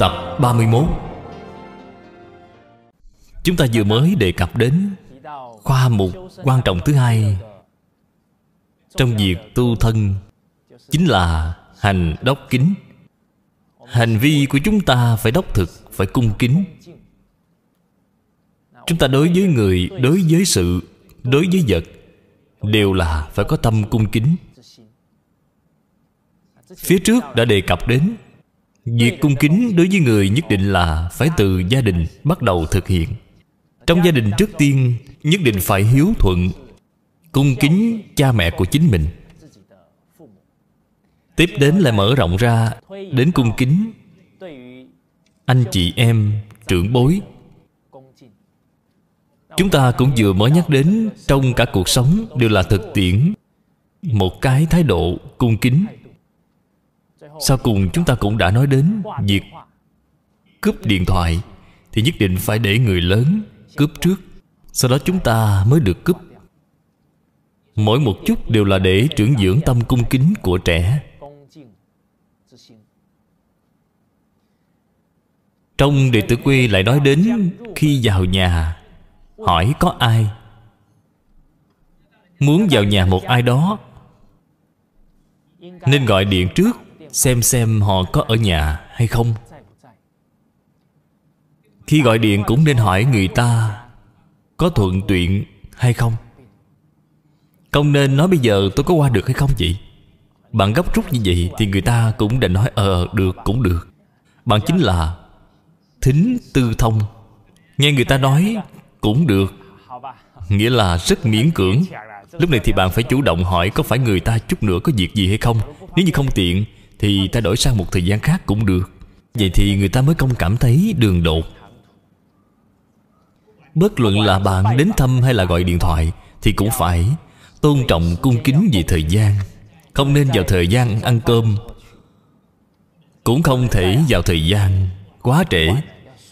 Tập 31 Chúng ta vừa mới đề cập đến Khoa mục quan trọng thứ hai Trong việc tu thân Chính là hành đốc kính Hành vi của chúng ta phải đốc thực Phải cung kính Chúng ta đối với người Đối với sự Đối với vật Đều là phải có tâm cung kính Phía trước đã đề cập đến Việc cung kính đối với người nhất định là Phải từ gia đình bắt đầu thực hiện Trong gia đình trước tiên Nhất định phải hiếu thuận Cung kính cha mẹ của chính mình Tiếp đến lại mở rộng ra Đến cung kính Anh chị em trưởng bối Chúng ta cũng vừa mới nhắc đến Trong cả cuộc sống đều là thực tiễn Một cái thái độ cung kính sau cùng chúng ta cũng đã nói đến Việc cướp điện thoại Thì nhất định phải để người lớn cướp trước Sau đó chúng ta mới được cướp Mỗi một chút đều là để trưởng dưỡng tâm cung kính của trẻ Trong đệ tử quy lại nói đến Khi vào nhà Hỏi có ai Muốn vào nhà một ai đó Nên gọi điện trước xem xem họ có ở nhà hay không khi gọi điện cũng nên hỏi người ta có thuận tiện hay không không nên nói bây giờ tôi có qua được hay không vậy bạn gấp rút như vậy thì người ta cũng định nói ờ được cũng được bạn chính là thính tư thông nghe người ta nói cũng được nghĩa là rất miễn cưỡng lúc này thì bạn phải chủ động hỏi có phải người ta chút nữa có việc gì hay không nếu như không tiện thì ta đổi sang một thời gian khác cũng được Vậy thì người ta mới không cảm thấy đường đột Bất luận là bạn đến thăm hay là gọi điện thoại Thì cũng phải tôn trọng cung kính về thời gian Không nên vào thời gian ăn cơm Cũng không thể vào thời gian quá trễ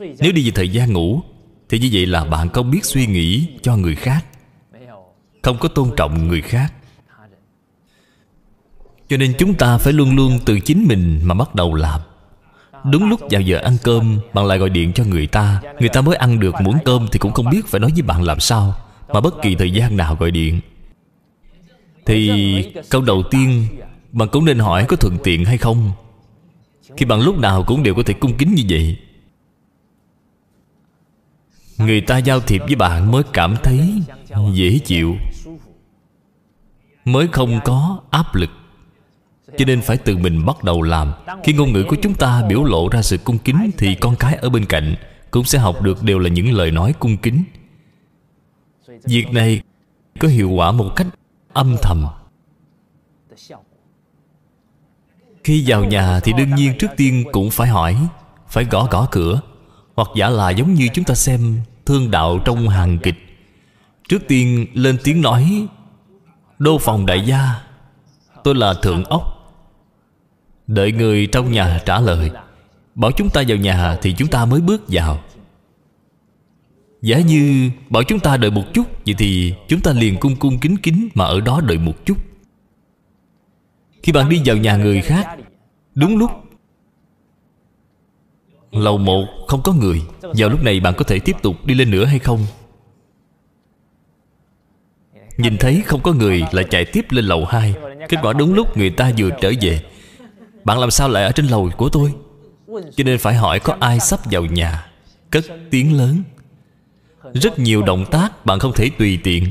Nếu đi về thời gian ngủ Thì như vậy là bạn không biết suy nghĩ cho người khác Không có tôn trọng người khác cho nên chúng ta phải luôn luôn từ chính mình mà bắt đầu làm Đúng lúc vào giờ ăn cơm Bạn lại gọi điện cho người ta Người ta mới ăn được muỗng cơm Thì cũng không biết phải nói với bạn làm sao Mà bất kỳ thời gian nào gọi điện Thì câu đầu tiên Bạn cũng nên hỏi có thuận tiện hay không Khi bạn lúc nào cũng đều có thể cung kính như vậy Người ta giao thiệp với bạn mới cảm thấy dễ chịu Mới không có áp lực cho nên phải tự mình bắt đầu làm Khi ngôn ngữ của chúng ta biểu lộ ra sự cung kính Thì con cái ở bên cạnh Cũng sẽ học được đều là những lời nói cung kính Việc này có hiệu quả một cách âm thầm Khi vào nhà thì đương nhiên trước tiên cũng phải hỏi Phải gõ gõ cửa Hoặc giả là giống như chúng ta xem thương đạo trong hàng kịch Trước tiên lên tiếng nói Đô phòng đại gia Tôi là Thượng Ốc Đợi người trong nhà trả lời Bảo chúng ta vào nhà thì chúng ta mới bước vào Giả như bảo chúng ta đợi một chút Vậy thì chúng ta liền cung cung kính kính Mà ở đó đợi một chút Khi bạn đi vào nhà người khác Đúng lúc Lầu một không có người Vào lúc này bạn có thể tiếp tục đi lên nữa hay không Nhìn thấy không có người Lại chạy tiếp lên lầu 2 Kết quả đúng lúc người ta vừa trở về bạn làm sao lại ở trên lầu của tôi Cho nên phải hỏi có ai sắp vào nhà Cất tiếng lớn Rất nhiều động tác bạn không thể tùy tiện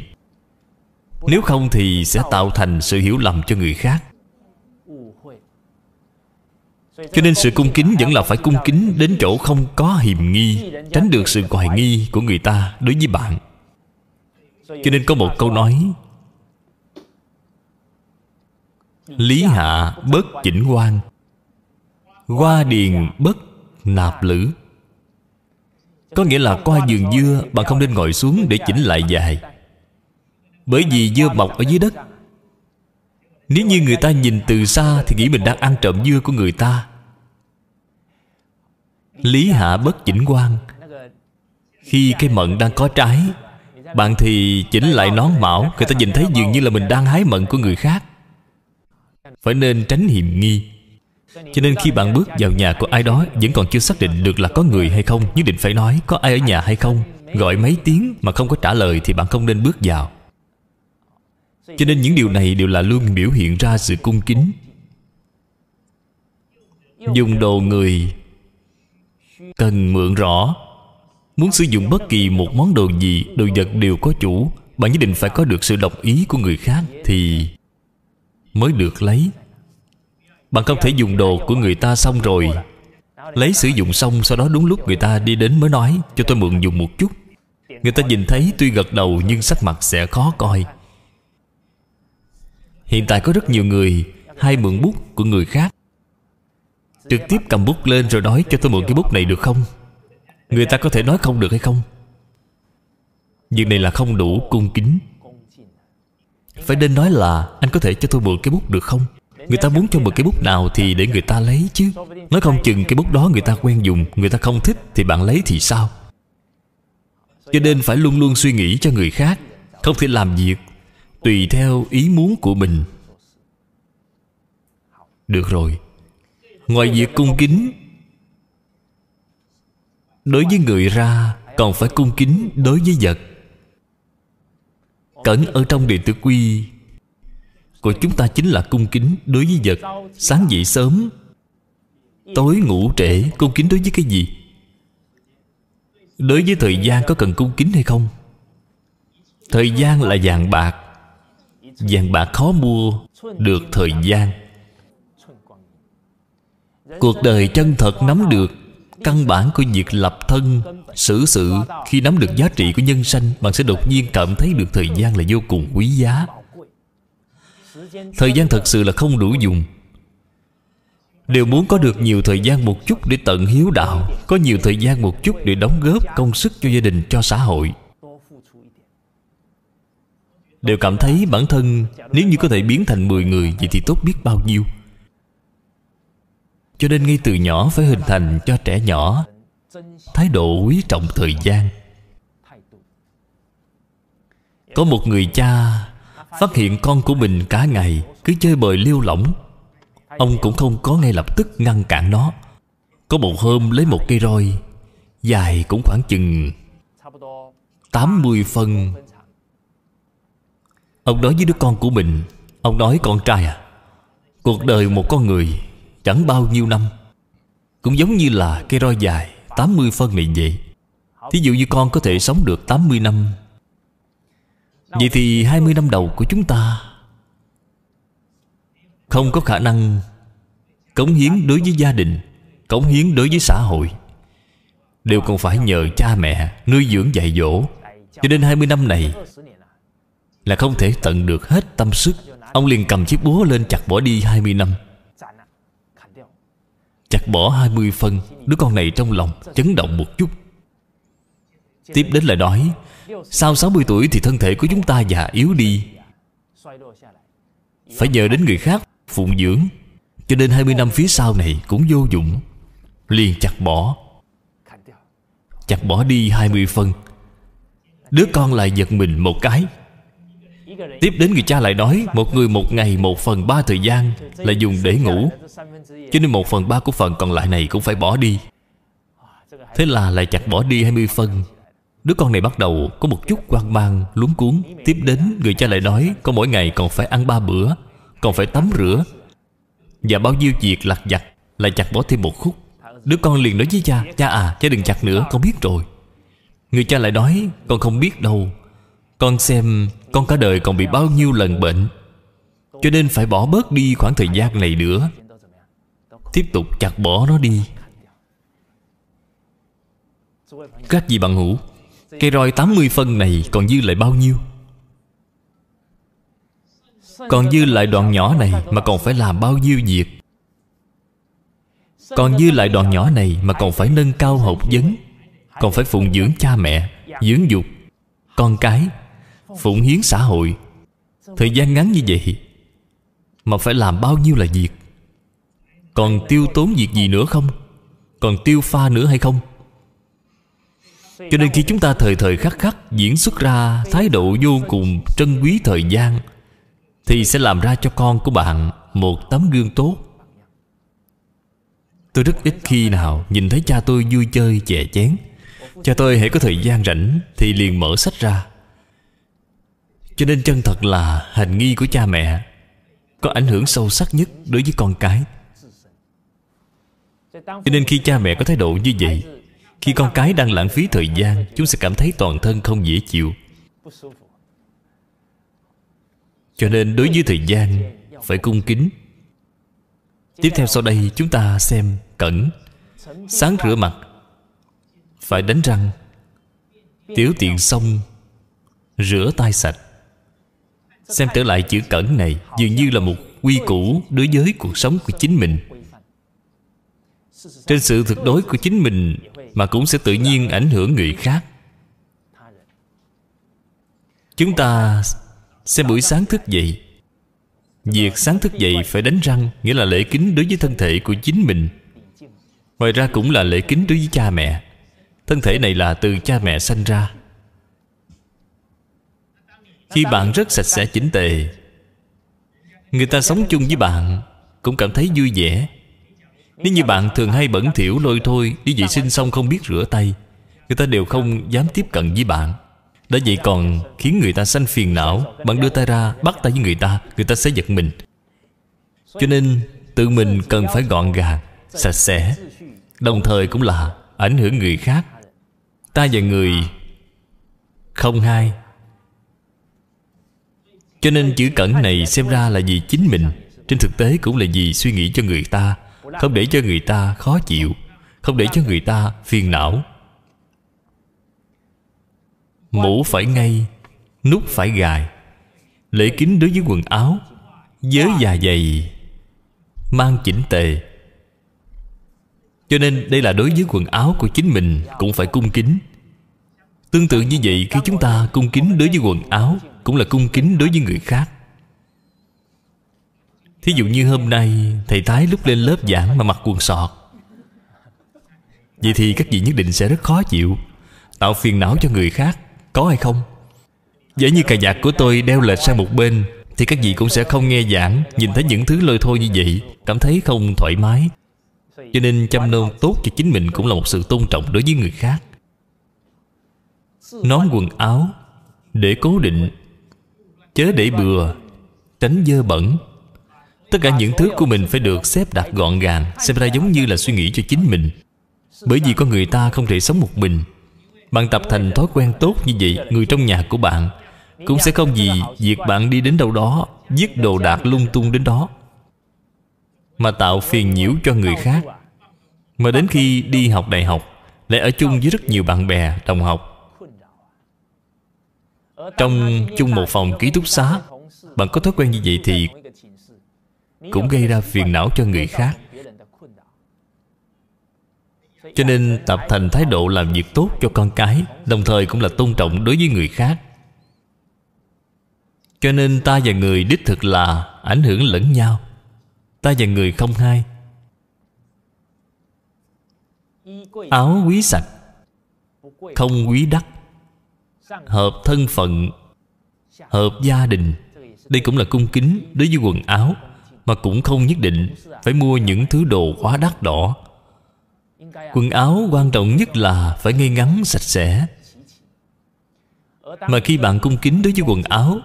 Nếu không thì sẽ tạo thành sự hiểu lầm cho người khác cho nên sự cung kính vẫn là phải cung kính đến chỗ không có hiềm nghi Tránh được sự hoài nghi của người ta đối với bạn Cho nên có một câu nói lý hạ bất chỉnh quan qua điền bất nạp lữ có nghĩa là qua giường dưa bạn không nên ngồi xuống để chỉnh lại dài bởi vì dưa mọc ở dưới đất nếu như người ta nhìn từ xa thì nghĩ mình đang ăn trộm dưa của người ta lý hạ bất chỉnh quan khi cây mận đang có trái bạn thì chỉnh lại nón mão người ta nhìn thấy dường như là mình đang hái mận của người khác phải nên tránh hiểm nghi cho nên khi bạn bước vào nhà của ai đó vẫn còn chưa xác định được là có người hay không nhất định phải nói có ai ở nhà hay không gọi mấy tiếng mà không có trả lời thì bạn không nên bước vào cho nên những điều này đều là luôn biểu hiện ra sự cung kính dùng đồ người cần mượn rõ muốn sử dụng bất kỳ một món đồ gì đồ vật đều có chủ bạn nhất định phải có được sự đồng ý của người khác thì mới được lấy bạn không thể dùng đồ của người ta xong rồi lấy sử dụng xong sau đó đúng lúc người ta đi đến mới nói cho tôi mượn dùng một chút người ta nhìn thấy tuy gật đầu nhưng sắc mặt sẽ khó coi hiện tại có rất nhiều người hay mượn bút của người khác trực tiếp cầm bút lên rồi nói cho tôi mượn cái bút này được không người ta có thể nói không được hay không việc này là không đủ cung kính phải nên nói là Anh có thể cho tôi mượn cái bút được không Người ta muốn cho mượn cái bút nào Thì để người ta lấy chứ Nói không chừng cái bút đó người ta quen dùng Người ta không thích thì bạn lấy thì sao Cho nên phải luôn luôn suy nghĩ cho người khác Không thể làm việc Tùy theo ý muốn của mình Được rồi Ngoài việc cung kính Đối với người ra Còn phải cung kính đối với vật cẩn ở trong đệ tử quy của chúng ta chính là cung kính đối với vật sáng dậy sớm tối ngủ trễ cung kính đối với cái gì đối với thời gian có cần cung kính hay không thời gian là vàng bạc vàng bạc khó mua được thời gian cuộc đời chân thật nắm được Căn bản của việc lập thân Xử sự, khi nắm được giá trị của nhân sanh Bạn sẽ đột nhiên cảm thấy được thời gian là vô cùng quý giá Thời gian thật sự là không đủ dùng Đều muốn có được nhiều thời gian một chút để tận hiếu đạo Có nhiều thời gian một chút để đóng góp công sức cho gia đình, cho xã hội Đều cảm thấy bản thân Nếu như có thể biến thành 10 người Vậy thì tốt biết bao nhiêu cho nên ngay từ nhỏ phải hình thành cho trẻ nhỏ thái độ quý trọng thời gian có một người cha phát hiện con của mình cả ngày cứ chơi bời liêu lỏng ông cũng không có ngay lập tức ngăn cản nó có một hôm lấy một cây roi dài cũng khoảng chừng 80 phân Ông nói với đứa con của mình Ông nói con trai à Cuộc đời một con người Chẳng bao nhiêu năm Cũng giống như là cây roi dài 80 phân này vậy Thí dụ như con có thể sống được 80 năm Vậy thì 20 năm đầu của chúng ta Không có khả năng Cống hiến đối với gia đình Cống hiến đối với xã hội Đều còn phải nhờ cha mẹ Nuôi dưỡng dạy dỗ Cho nên 20 năm này Là không thể tận được hết tâm sức Ông liền cầm chiếc búa lên chặt bỏ đi 20 năm Chặt bỏ 20 phân Đứa con này trong lòng chấn động một chút Tiếp đến lại nói Sau 60 tuổi thì thân thể của chúng ta già yếu đi Phải nhờ đến người khác phụng dưỡng Cho nên 20 năm phía sau này cũng vô dụng Liền chặt bỏ Chặt bỏ đi 20 phân Đứa con lại giật mình một cái Tiếp đến người cha lại nói Một người một ngày một phần ba thời gian Là dùng để ngủ Cho nên một phần ba của phần còn lại này cũng phải bỏ đi Thế là lại chặt bỏ đi 20 phân Đứa con này bắt đầu có một chút quan mang, luống cuốn Tiếp đến người cha lại nói Con mỗi ngày còn phải ăn ba bữa Còn phải tắm rửa Và bao nhiêu việc lặt vặt Lại chặt bỏ thêm một khúc Đứa con liền nói với cha Cha à, cha đừng chặt nữa, con biết rồi Người cha lại nói Con không biết đâu con xem con cả đời còn bị bao nhiêu lần bệnh Cho nên phải bỏ bớt đi khoảng thời gian này nữa Tiếp tục chặt bỏ nó đi Các vị bạn hữu Cây roi 80 phân này còn dư lại bao nhiêu Còn dư lại đoạn nhỏ này Mà còn phải làm bao nhiêu việc Còn dư lại đoạn nhỏ này Mà còn phải nâng cao học vấn Còn phải phụng dưỡng cha mẹ Dưỡng dục Con cái phụng hiến xã hội thời gian ngắn như vậy mà phải làm bao nhiêu là việc còn tiêu tốn việc gì nữa không còn tiêu pha nữa hay không cho nên khi chúng ta thời thời khắc khắc diễn xuất ra thái độ vô cùng trân quý thời gian thì sẽ làm ra cho con của bạn một tấm gương tốt tôi rất ít khi nào nhìn thấy cha tôi vui chơi chè chén cha tôi hãy có thời gian rảnh thì liền mở sách ra cho nên chân thật là hành nghi của cha mẹ Có ảnh hưởng sâu sắc nhất đối với con cái Cho nên khi cha mẹ có thái độ như vậy Khi con cái đang lãng phí thời gian Chúng sẽ cảm thấy toàn thân không dễ chịu Cho nên đối với thời gian Phải cung kính Tiếp theo sau đây chúng ta xem Cẩn Sáng rửa mặt Phải đánh răng Tiểu tiện xong Rửa tay sạch Xem trở lại chữ cẩn này Dường như là một quy củ đối với cuộc sống của chính mình Trên sự thực đối của chính mình Mà cũng sẽ tự nhiên ảnh hưởng người khác Chúng ta sẽ buổi sáng thức dậy Việc sáng thức dậy phải đánh răng Nghĩa là lễ kính đối với thân thể của chính mình Ngoài ra cũng là lễ kính đối với cha mẹ Thân thể này là từ cha mẹ sanh ra khi bạn rất sạch sẽ chỉnh tề người ta sống chung với bạn cũng cảm thấy vui vẻ nếu như bạn thường hay bẩn thỉu lôi thôi đi vệ sinh xong không biết rửa tay người ta đều không dám tiếp cận với bạn đã vậy còn khiến người ta sanh phiền não bạn đưa tay ra bắt tay với người ta người ta sẽ giật mình cho nên tự mình cần phải gọn gàng sạch sẽ đồng thời cũng là ảnh hưởng người khác ta và người không hai cho nên chữ cẩn này xem ra là vì chính mình Trên thực tế cũng là vì suy nghĩ cho người ta Không để cho người ta khó chịu Không để cho người ta phiền não Mũ phải ngay Nút phải gài Lễ kính đối với quần áo Giới già dày Mang chỉnh tề Cho nên đây là đối với quần áo của chính mình Cũng phải cung kính Tương tự như vậy khi chúng ta cung kính đối với quần áo cũng là cung kính đối với người khác thí dụ như hôm nay thầy thái lúc lên lớp giảng mà mặc quần sọt vậy thì các vị nhất định sẽ rất khó chịu tạo phiền não cho người khác có hay không giả như cà vạt của tôi đeo lệch sang một bên thì các vị cũng sẽ không nghe giảng nhìn thấy những thứ lôi thôi như vậy cảm thấy không thoải mái cho nên chăm nôn tốt cho chính mình cũng là một sự tôn trọng đối với người khác nón quần áo để cố định chớ để bừa tránh dơ bẩn tất cả những thứ của mình phải được xếp đặt gọn gàng xem ra giống như là suy nghĩ cho chính mình bởi vì con người ta không thể sống một mình bạn tập thành thói quen tốt như vậy người trong nhà của bạn cũng sẽ không gì việc bạn đi đến đâu đó giết đồ đạc lung tung đến đó mà tạo phiền nhiễu cho người khác mà đến khi đi học đại học lại ở chung với rất nhiều bạn bè đồng học trong chung một phòng ký túc xá Bạn có thói quen như vậy thì Cũng gây ra phiền não cho người khác Cho nên tập thành thái độ làm việc tốt cho con cái Đồng thời cũng là tôn trọng đối với người khác Cho nên ta và người đích thực là ảnh hưởng lẫn nhau Ta và người không hai Áo quý sạch Không quý đắt hợp thân phận hợp gia đình đây cũng là cung kính đối với quần áo mà cũng không nhất định phải mua những thứ đồ quá đắt đỏ quần áo quan trọng nhất là phải ngay ngắn sạch sẽ mà khi bạn cung kính đối với quần áo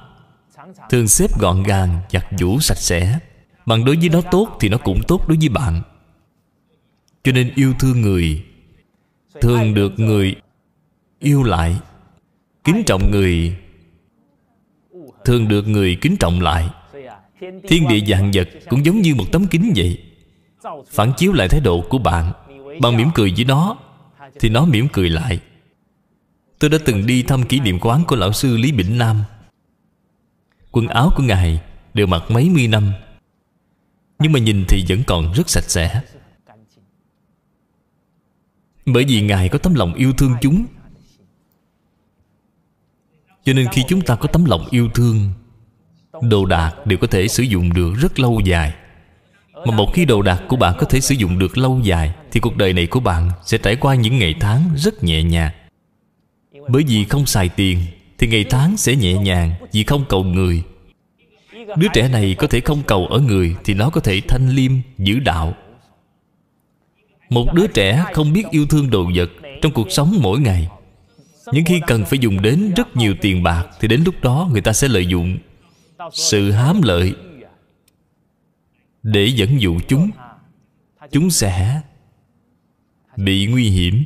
thường xếp gọn gàng giặt giũ sạch sẽ bạn đối với nó tốt thì nó cũng tốt đối với bạn cho nên yêu thương người thường được người yêu lại kính trọng người thường được người kính trọng lại thiên địa dạng vật cũng giống như một tấm kính vậy phản chiếu lại thái độ của bạn bằng mỉm cười với nó thì nó mỉm cười lại tôi đã từng đi thăm kỷ niệm quán của lão sư lý bỉnh nam quần áo của ngài đều mặc mấy mươi năm nhưng mà nhìn thì vẫn còn rất sạch sẽ bởi vì ngài có tấm lòng yêu thương chúng cho nên khi chúng ta có tấm lòng yêu thương Đồ đạc đều có thể sử dụng được rất lâu dài Mà một khi đồ đạc của bạn có thể sử dụng được lâu dài Thì cuộc đời này của bạn sẽ trải qua những ngày tháng rất nhẹ nhàng Bởi vì không xài tiền Thì ngày tháng sẽ nhẹ nhàng Vì không cầu người Đứa trẻ này có thể không cầu ở người Thì nó có thể thanh liêm, giữ đạo Một đứa trẻ không biết yêu thương đồ vật Trong cuộc sống mỗi ngày nhưng khi cần phải dùng đến rất nhiều tiền bạc thì đến lúc đó người ta sẽ lợi dụng sự hám lợi để dẫn dụ chúng chúng sẽ bị nguy hiểm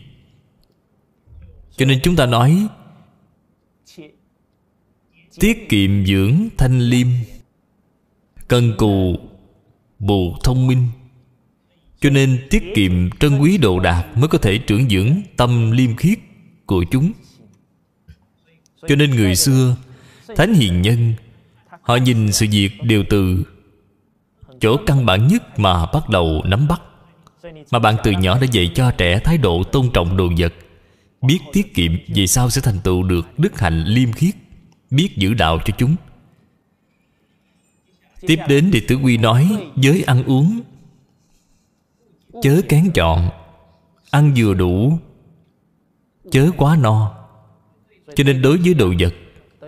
cho nên chúng ta nói tiết kiệm dưỡng thanh liêm cần cù bù thông minh cho nên tiết kiệm trân quý đồ đạc mới có thể trưởng dưỡng tâm liêm khiết của chúng cho nên người xưa thánh hiền nhân họ nhìn sự việc đều từ chỗ căn bản nhất mà bắt đầu nắm bắt mà bạn từ nhỏ đã dạy cho trẻ thái độ tôn trọng đồ vật biết tiết kiệm vì sao sẽ thành tựu được đức hạnh liêm khiết biết giữ đạo cho chúng tiếp đến đệ tử quy nói giới ăn uống chớ kén chọn ăn vừa đủ chớ quá no cho nên đối với đồ vật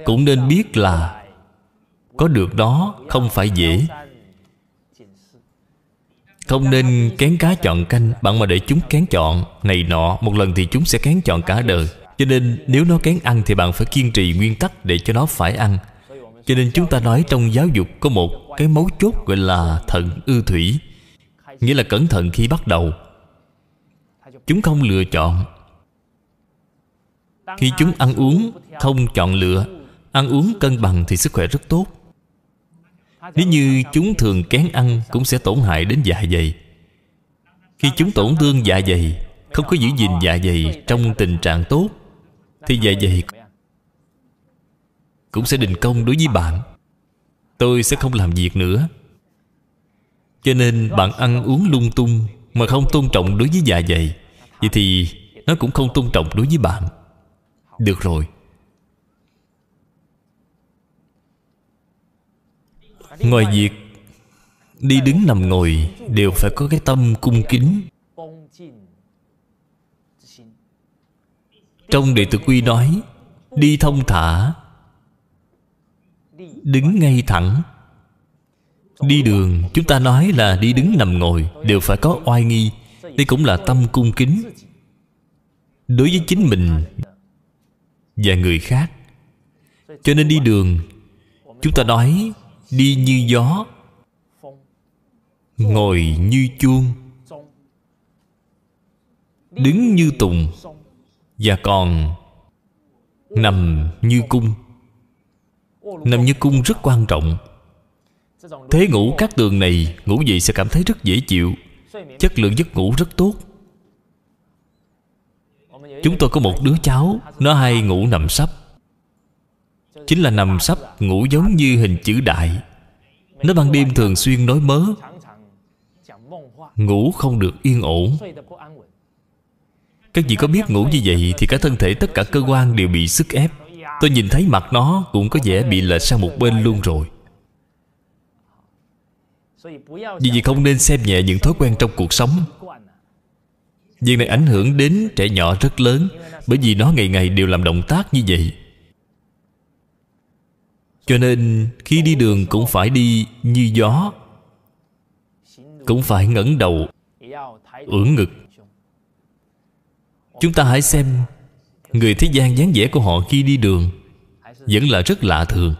cũng nên biết là có được đó không phải dễ không nên kén cá chọn canh bạn mà để chúng kén chọn này nọ một lần thì chúng sẽ kén chọn cả đời cho nên nếu nó kén ăn thì bạn phải kiên trì nguyên tắc để cho nó phải ăn cho nên chúng ta nói trong giáo dục có một cái mấu chốt gọi là thận ư thủy nghĩa là cẩn thận khi bắt đầu chúng không lựa chọn khi chúng ăn uống không chọn lựa Ăn uống cân bằng thì sức khỏe rất tốt Nếu như chúng thường kén ăn Cũng sẽ tổn hại đến dạ dày Khi chúng tổn thương dạ dày Không có giữ gìn dạ dày trong tình trạng tốt Thì dạ dày Cũng sẽ đình công đối với bạn Tôi sẽ không làm việc nữa Cho nên bạn ăn uống lung tung Mà không tôn trọng đối với dạ dày Vậy thì nó cũng không tôn trọng đối với bạn được rồi Ngoài việc Đi đứng nằm ngồi Đều phải có cái tâm cung kính Trong Đệ Tử Quy nói Đi thông thả Đứng ngay thẳng Đi đường Chúng ta nói là đi đứng nằm ngồi Đều phải có oai nghi Đây cũng là tâm cung kính Đối với chính mình và người khác cho nên đi đường chúng ta nói đi như gió ngồi như chuông đứng như tùng và còn nằm như cung nằm như cung rất quan trọng thế ngủ các tường này ngủ dậy sẽ cảm thấy rất dễ chịu chất lượng giấc ngủ rất tốt Chúng tôi có một đứa cháu Nó hay ngủ nằm sấp Chính là nằm sấp Ngủ giống như hình chữ đại Nó ban đêm thường xuyên nói mớ Ngủ không được yên ổn Các vị có biết ngủ như vậy Thì cả thân thể tất cả cơ quan đều bị sức ép Tôi nhìn thấy mặt nó Cũng có vẻ bị lệch sang một bên luôn rồi Vì vậy không nên xem nhẹ những thói quen trong cuộc sống Việc này ảnh hưởng đến trẻ nhỏ rất lớn Bởi vì nó ngày ngày đều làm động tác như vậy Cho nên khi đi đường cũng phải đi như gió Cũng phải ngẩng đầu ưỡn ngực Chúng ta hãy xem Người thế gian dáng vẻ của họ khi đi đường Vẫn là rất lạ thường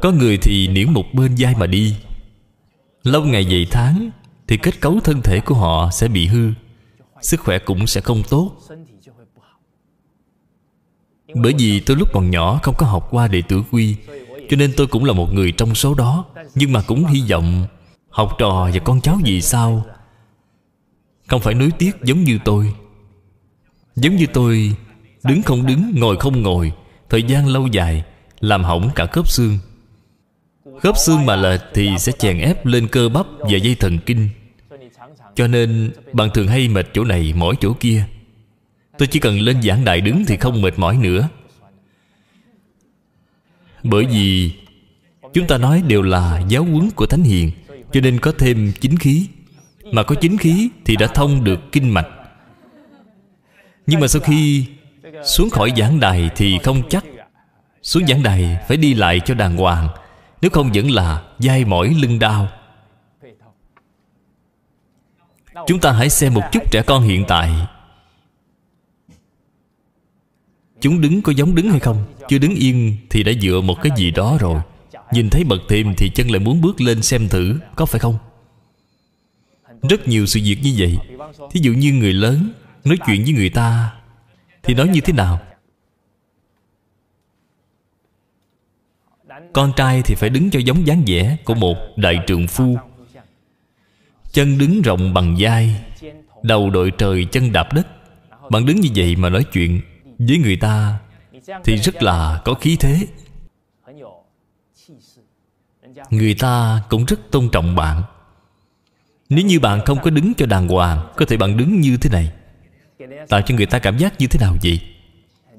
Có người thì niễn một bên vai mà đi Lâu ngày dày tháng thì kết cấu thân thể của họ sẽ bị hư sức khỏe cũng sẽ không tốt bởi vì tôi lúc còn nhỏ không có học qua đệ tử quy cho nên tôi cũng là một người trong số đó nhưng mà cũng hy vọng học trò và con cháu gì sao không phải nuối tiếc giống như tôi giống như tôi đứng không đứng ngồi không ngồi thời gian lâu dài làm hỏng cả khớp xương Khớp xương mà lệch thì sẽ chèn ép lên cơ bắp và dây thần kinh Cho nên bạn thường hay mệt chỗ này mỏi chỗ kia Tôi chỉ cần lên giảng đại đứng thì không mệt mỏi nữa Bởi vì Chúng ta nói đều là giáo huấn của Thánh Hiền Cho nên có thêm chính khí Mà có chính khí thì đã thông được kinh mạch Nhưng mà sau khi xuống khỏi giảng đài thì không chắc Xuống giảng đài phải đi lại cho đàng hoàng nếu không vẫn là dai mỏi lưng đau Chúng ta hãy xem một chút trẻ con hiện tại Chúng đứng có giống đứng hay không Chưa đứng yên thì đã dựa một cái gì đó rồi Nhìn thấy bậc thềm thì chân lại muốn bước lên xem thử Có phải không Rất nhiều sự việc như vậy Thí dụ như người lớn Nói chuyện với người ta Thì nói như thế nào Con trai thì phải đứng cho giống dáng vẻ Của một đại trượng phu Chân đứng rộng bằng vai Đầu đội trời chân đạp đất Bạn đứng như vậy mà nói chuyện Với người ta Thì rất là có khí thế Người ta cũng rất tôn trọng bạn Nếu như bạn không có đứng cho đàng hoàng Có thể bạn đứng như thế này Tạo cho người ta cảm giác như thế nào vậy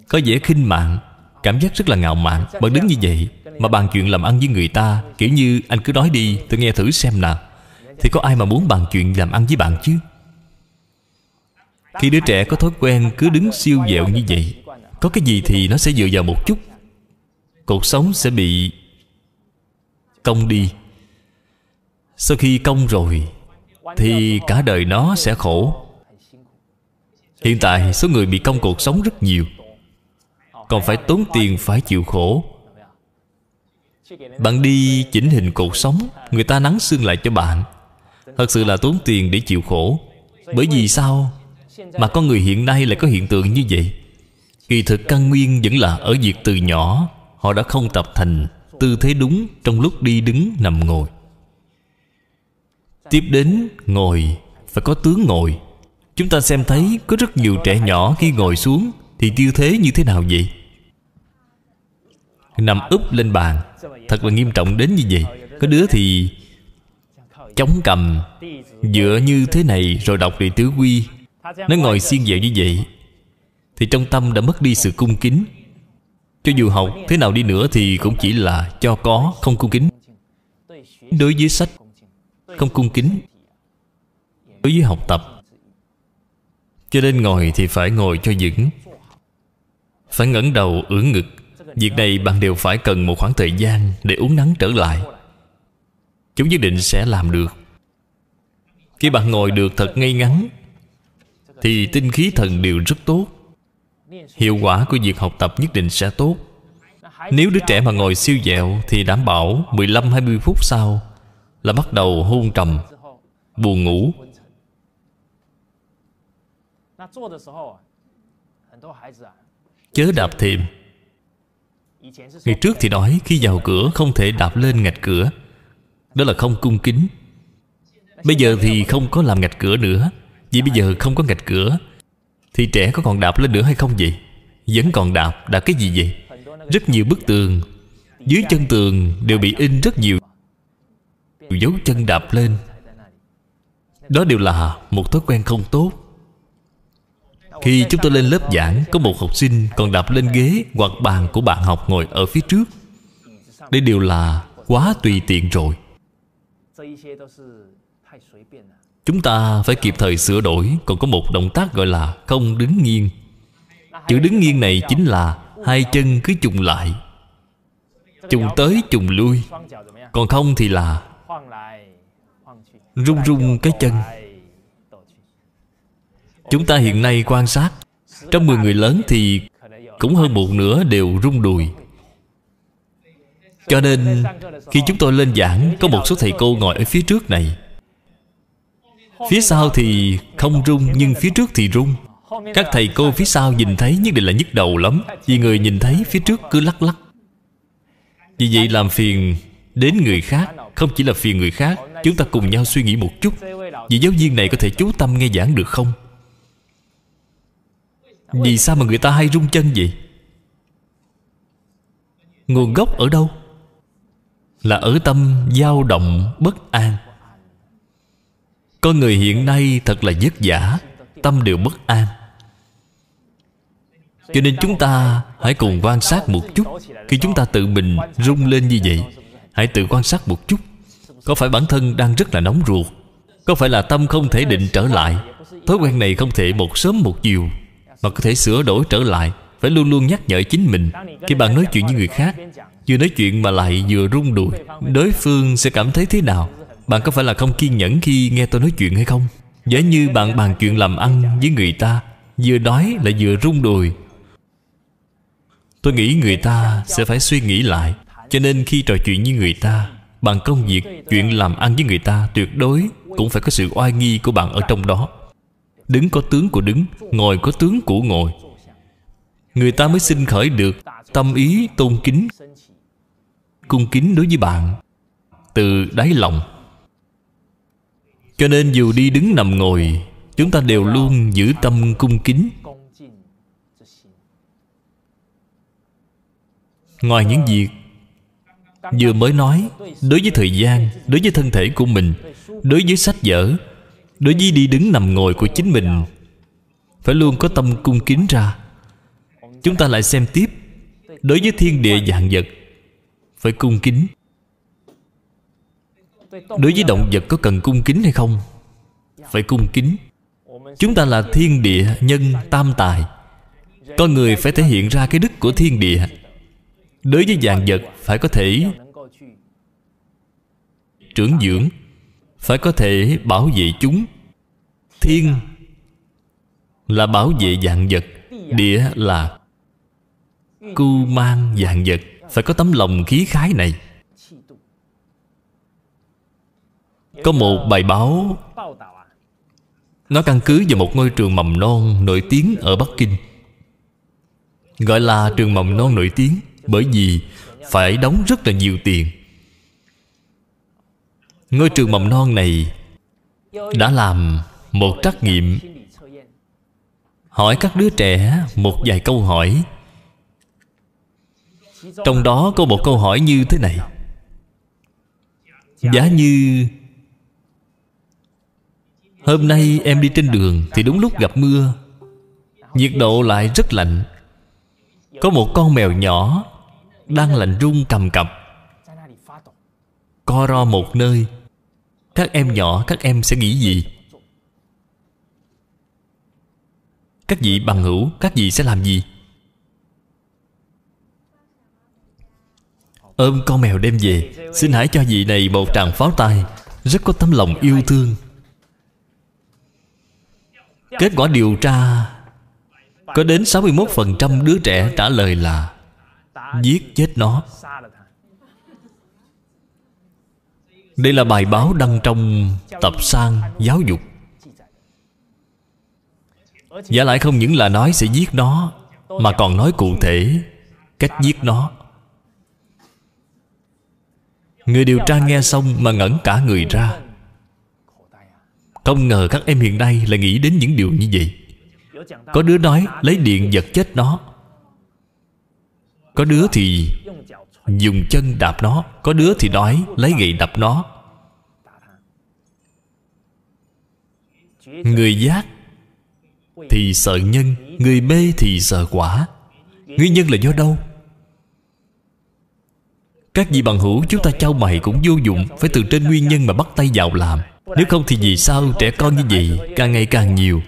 Có vẻ khinh mạng Cảm giác rất là ngạo mạn Bạn đứng như vậy mà bàn chuyện làm ăn với người ta Kiểu như anh cứ nói đi tôi nghe thử xem nào Thì có ai mà muốn bàn chuyện làm ăn với bạn chứ Khi đứa trẻ có thói quen cứ đứng siêu dẹo như vậy Có cái gì thì nó sẽ dựa vào một chút Cuộc sống sẽ bị Cong đi Sau khi cong rồi Thì cả đời nó sẽ khổ Hiện tại số người bị công cuộc sống rất nhiều Còn phải tốn tiền phải chịu khổ bạn đi chỉnh hình cột sống Người ta nắng xương lại cho bạn Thật sự là tốn tiền để chịu khổ Bởi vì sao Mà con người hiện nay lại có hiện tượng như vậy Kỳ thực căn nguyên vẫn là ở việc từ nhỏ Họ đã không tập thành Tư thế đúng trong lúc đi đứng nằm ngồi Tiếp đến ngồi Phải có tướng ngồi Chúng ta xem thấy có rất nhiều trẻ nhỏ khi ngồi xuống Thì tư thế như thế nào vậy Nằm úp lên bàn Thật là nghiêm trọng đến như vậy Có đứa thì Chống cầm Dựa như thế này rồi đọc Địa Tứ Quy Nó ngồi xiên dẹo như vậy Thì trong tâm đã mất đi sự cung kính Cho dù học thế nào đi nữa Thì cũng chỉ là cho có Không cung kính Đối với sách Không cung kính Đối với học tập Cho nên ngồi thì phải ngồi cho vững Phải ngẩng đầu ưỡn ngực Việc này bạn đều phải cần một khoảng thời gian Để uống nắng trở lại Chúng nhất định sẽ làm được Khi bạn ngồi được thật ngay ngắn Thì tinh khí thần đều rất tốt Hiệu quả của việc học tập nhất định sẽ tốt Nếu đứa trẻ mà ngồi siêu dẹo Thì đảm bảo 15-20 phút sau Là bắt đầu hôn trầm Buồn ngủ Chớ đạp thêm Ngày trước thì nói khi vào cửa không thể đạp lên ngạch cửa Đó là không cung kính Bây giờ thì không có làm ngạch cửa nữa Vì bây giờ không có ngạch cửa Thì trẻ có còn đạp lên nữa hay không vậy? Vẫn còn đạp, đạp cái gì vậy? Rất nhiều bức tường Dưới chân tường đều bị in rất nhiều Dấu chân đạp lên Đó đều là một thói quen không tốt khi chúng tôi lên lớp giảng Có một học sinh còn đạp lên ghế Hoặc bàn của bạn học ngồi ở phía trước Đây đều là quá tùy tiện rồi Chúng ta phải kịp thời sửa đổi Còn có một động tác gọi là không đứng nghiêng Chữ đứng nghiêng này chính là Hai chân cứ trùng lại Trùng tới trùng lui Còn không thì là Rung rung cái chân Chúng ta hiện nay quan sát Trong 10 người lớn thì Cũng hơn một nửa đều rung đùi Cho nên Khi chúng tôi lên giảng Có một số thầy cô ngồi ở phía trước này Phía sau thì không rung Nhưng phía trước thì rung Các thầy cô phía sau nhìn thấy nhất định là nhức đầu lắm Vì người nhìn thấy phía trước cứ lắc lắc Vì vậy làm phiền đến người khác Không chỉ là phiền người khác Chúng ta cùng nhau suy nghĩ một chút Vị giáo viên này có thể chú tâm nghe giảng được không? Vì sao mà người ta hay rung chân vậy Nguồn gốc ở đâu Là ở tâm dao động bất an Con người hiện nay thật là vất vả Tâm đều bất an Cho nên chúng ta hãy cùng quan sát một chút Khi chúng ta tự mình rung lên như vậy Hãy tự quan sát một chút Có phải bản thân đang rất là nóng ruột Có phải là tâm không thể định trở lại Thói quen này không thể một sớm một chiều mà có thể sửa đổi trở lại phải luôn luôn nhắc nhở chính mình khi bạn nói chuyện với người khác vừa nói chuyện mà lại vừa rung đùi đối phương sẽ cảm thấy thế nào bạn có phải là không kiên nhẫn khi nghe tôi nói chuyện hay không giả như bạn bàn chuyện làm ăn với người ta vừa nói lại vừa rung đùi tôi nghĩ người ta sẽ phải suy nghĩ lại cho nên khi trò chuyện với người ta bằng công việc chuyện làm ăn với người ta tuyệt đối cũng phải có sự oai nghi của bạn ở trong đó Đứng có tướng của đứng Ngồi có tướng của ngồi Người ta mới sinh khởi được Tâm ý tôn kính Cung kính đối với bạn Từ đáy lòng Cho nên dù đi đứng nằm ngồi Chúng ta đều luôn giữ tâm cung kính Ngoài những việc Vừa mới nói Đối với thời gian Đối với thân thể của mình Đối với sách vở đối với đi đứng nằm ngồi của chính mình phải luôn có tâm cung kính ra chúng ta lại xem tiếp đối với thiên địa dạng vật phải cung kính đối với động vật có cần cung kính hay không phải cung kính chúng ta là thiên địa nhân tam tài con người phải thể hiện ra cái đức của thiên địa đối với dạng vật phải có thể trưởng dưỡng phải có thể bảo vệ chúng thiên là bảo vệ dạng vật địa là cưu mang dạng vật phải có tấm lòng khí khái này có một bài báo nó căn cứ vào một ngôi trường mầm non nổi tiếng ở Bắc Kinh Gọi là trường mầm non nổi tiếng Bởi vì phải đóng rất là nhiều tiền Ngôi trường mầm non này Đã làm một trắc nghiệm Hỏi các đứa trẻ một vài câu hỏi Trong đó có một câu hỏi như thế này Giá như Hôm nay em đi trên đường Thì đúng lúc gặp mưa Nhiệt độ lại rất lạnh Có một con mèo nhỏ Đang lạnh run cầm cập Co ro một nơi các em nhỏ các em sẽ nghĩ gì Các vị bằng hữu Các vị sẽ làm gì Ôm con mèo đem về Xin hãy cho vị này một tràng pháo tay Rất có tấm lòng yêu thương Kết quả điều tra Có đến 61% đứa trẻ trả lời là Giết chết nó Đây là bài báo đăng trong tập san giáo dục Giả lại không những là nói sẽ giết nó Mà còn nói cụ thể cách giết nó Người điều tra nghe xong mà ngẩn cả người ra Không ngờ các em hiện nay lại nghĩ đến những điều như vậy Có đứa nói lấy điện giật chết nó Có đứa thì Dùng chân đạp nó Có đứa thì đói lấy gậy đập nó Người giác Thì sợ nhân Người mê thì sợ quả Nguyên nhân là do đâu Các vị bằng hữu chúng ta trao mày cũng vô dụng Phải từ trên nguyên nhân mà bắt tay vào làm Nếu không thì vì sao trẻ con như vậy Càng ngày càng nhiều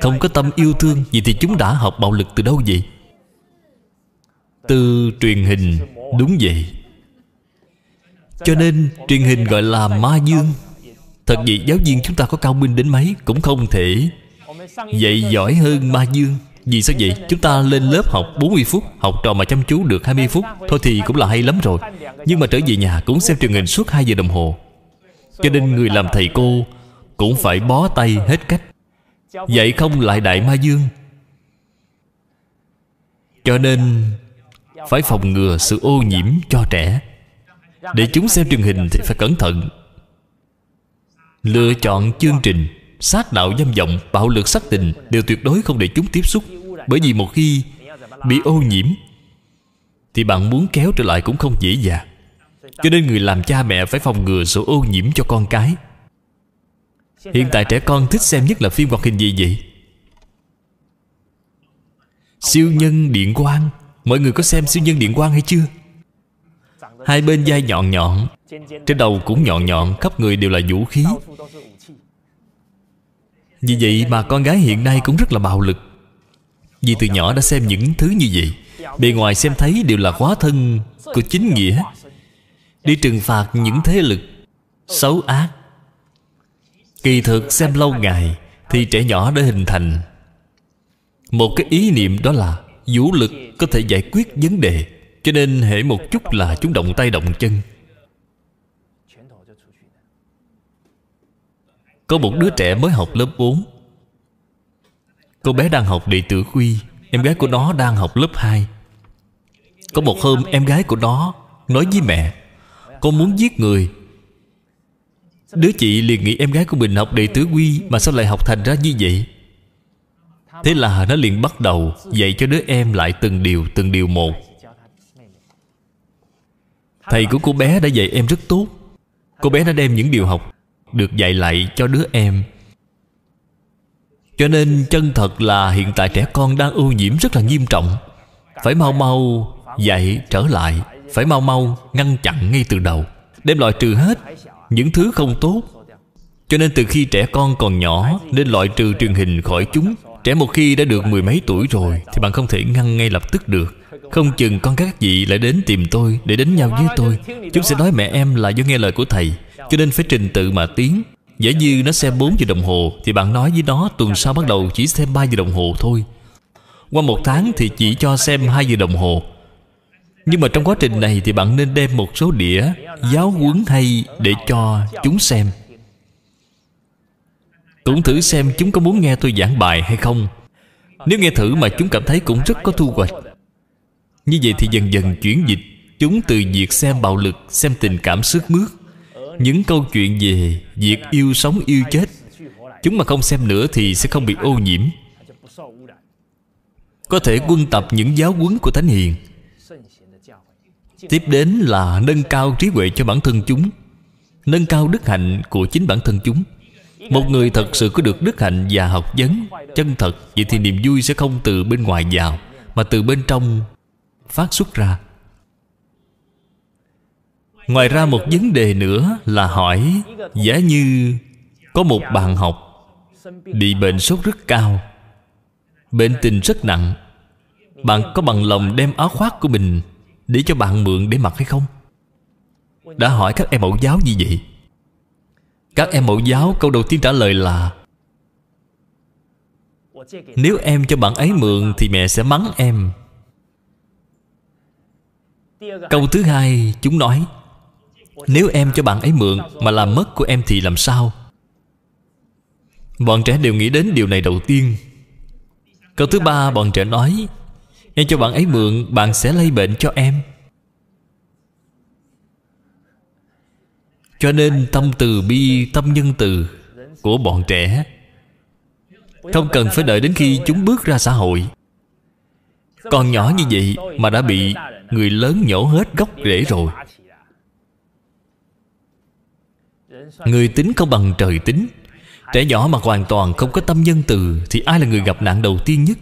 Không có tâm yêu thương gì thì chúng đã học bạo lực từ đâu vậy từ truyền hình đúng vậy cho nên truyền hình gọi là ma dương thật vậy giáo viên chúng ta có cao minh đến mấy cũng không thể dạy giỏi hơn ma dương vì sao vậy? Chúng ta lên lớp học 40 phút Học trò mà chăm chú được 20 phút Thôi thì cũng là hay lắm rồi Nhưng mà trở về nhà cũng xem truyền hình suốt 2 giờ đồng hồ Cho nên người làm thầy cô Cũng phải bó tay hết cách Vậy không lại Đại Ma Dương Cho nên phải phòng ngừa sự ô nhiễm cho trẻ để chúng xem truyền hình thì phải cẩn thận lựa chọn chương trình sát đạo dâm vọng bạo lực sắc tình đều tuyệt đối không để chúng tiếp xúc bởi vì một khi bị ô nhiễm thì bạn muốn kéo trở lại cũng không dễ dàng cho nên người làm cha mẹ phải phòng ngừa sự ô nhiễm cho con cái hiện tại trẻ con thích xem nhất là phim hoạt hình gì vậy siêu nhân điện quang Mọi người có xem siêu nhân điện quang hay chưa Hai bên dai nhọn nhọn Trên đầu cũng nhọn nhọn Khắp người đều là vũ khí Vì vậy mà con gái hiện nay cũng rất là bạo lực Vì từ nhỏ đã xem những thứ như vậy Bề ngoài xem thấy đều là hóa thân Của chính nghĩa Đi trừng phạt những thế lực Xấu ác Kỳ thực xem lâu ngày Thì trẻ nhỏ đã hình thành Một cái ý niệm đó là vũ lực có thể giải quyết vấn đề cho nên hệ một chút là chúng động tay động chân Có một đứa trẻ mới học lớp 4 Cô bé đang học đệ tử Quy Em gái của nó đang học lớp 2 Có một hôm em gái của nó Nói với mẹ Con muốn giết người Đứa chị liền nghĩ em gái của mình học đệ tử Quy Mà sao lại học thành ra như vậy Thế là nó liền bắt đầu Dạy cho đứa em lại từng điều từng điều một Thầy của cô bé đã dạy em rất tốt Cô bé đã đem những điều học Được dạy lại cho đứa em Cho nên chân thật là hiện tại trẻ con đang ô nhiễm rất là nghiêm trọng Phải mau mau dạy trở lại Phải mau mau ngăn chặn ngay từ đầu Đem loại trừ hết những thứ không tốt cho nên từ khi trẻ con còn nhỏ Nên loại trừ truyền hình khỏi chúng Trẻ một khi đã được mười mấy tuổi rồi Thì bạn không thể ngăn ngay lập tức được Không chừng con các vị lại đến tìm tôi Để đánh nhau với tôi Chúng sẽ nói mẹ em là do nghe lời của thầy Cho nên phải trình tự mà tiến Giả như nó xem 4 giờ đồng hồ Thì bạn nói với nó tuần sau bắt đầu chỉ xem 3 giờ đồng hồ thôi Qua một tháng thì chỉ cho xem 2 giờ đồng hồ Nhưng mà trong quá trình này Thì bạn nên đem một số đĩa Giáo huấn hay để cho chúng xem tưởng thử xem chúng có muốn nghe tôi giảng bài hay không Nếu nghe thử mà chúng cảm thấy cũng rất có thu hoạch Như vậy thì dần dần chuyển dịch Chúng từ việc xem bạo lực Xem tình cảm sức mướt Những câu chuyện về Việc yêu sống yêu chết Chúng mà không xem nữa thì sẽ không bị ô nhiễm Có thể quân tập những giáo huấn của Thánh Hiền Tiếp đến là nâng cao trí huệ cho bản thân chúng Nâng cao đức hạnh của chính bản thân chúng một người thật sự có được đức hạnh và học vấn Chân thật Vậy thì niềm vui sẽ không từ bên ngoài vào Mà từ bên trong phát xuất ra Ngoài ra một vấn đề nữa là hỏi Giả như có một bạn học Bị bệnh sốt rất cao Bệnh tình rất nặng Bạn có bằng lòng đem áo khoác của mình Để cho bạn mượn để mặc hay không Đã hỏi các em mẫu giáo như vậy các em mẫu giáo câu đầu tiên trả lời là Nếu em cho bạn ấy mượn Thì mẹ sẽ mắng em Câu thứ hai chúng nói Nếu em cho bạn ấy mượn Mà làm mất của em thì làm sao Bọn trẻ đều nghĩ đến điều này đầu tiên Câu thứ ba bọn trẻ nói Em cho bạn ấy mượn Bạn sẽ lây bệnh cho em cho nên tâm từ bi tâm nhân từ của bọn trẻ không cần phải đợi đến khi chúng bước ra xã hội còn nhỏ như vậy mà đã bị người lớn nhổ hết gốc rễ rồi người tính không bằng trời tính trẻ nhỏ mà hoàn toàn không có tâm nhân từ thì ai là người gặp nạn đầu tiên nhất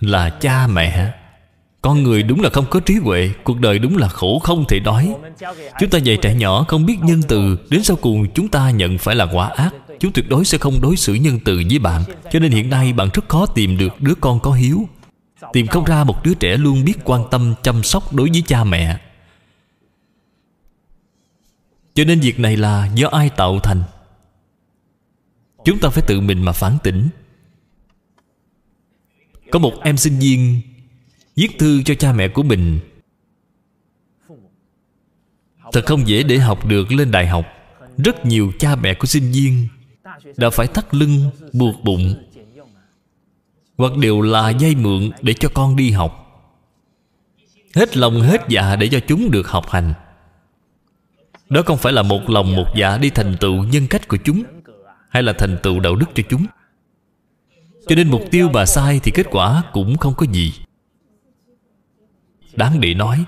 là cha mẹ con người đúng là không có trí huệ Cuộc đời đúng là khổ không thể đói. Chúng ta dạy trẻ nhỏ không biết nhân từ Đến sau cùng chúng ta nhận phải là quả ác Chúng tuyệt đối sẽ không đối xử nhân từ với bạn Cho nên hiện nay bạn rất khó tìm được đứa con có hiếu Tìm không ra một đứa trẻ luôn biết quan tâm chăm sóc đối với cha mẹ Cho nên việc này là do ai tạo thành Chúng ta phải tự mình mà phản tỉnh Có một em sinh viên Viết thư cho cha mẹ của mình Thật không dễ để học được lên đại học Rất nhiều cha mẹ của sinh viên Đã phải thắt lưng, buộc bụng Hoặc đều là dây mượn để cho con đi học Hết lòng hết dạ để cho chúng được học hành Đó không phải là một lòng một dạ đi thành tựu nhân cách của chúng Hay là thành tựu đạo đức cho chúng Cho nên mục tiêu bà sai thì kết quả cũng không có gì đáng để nói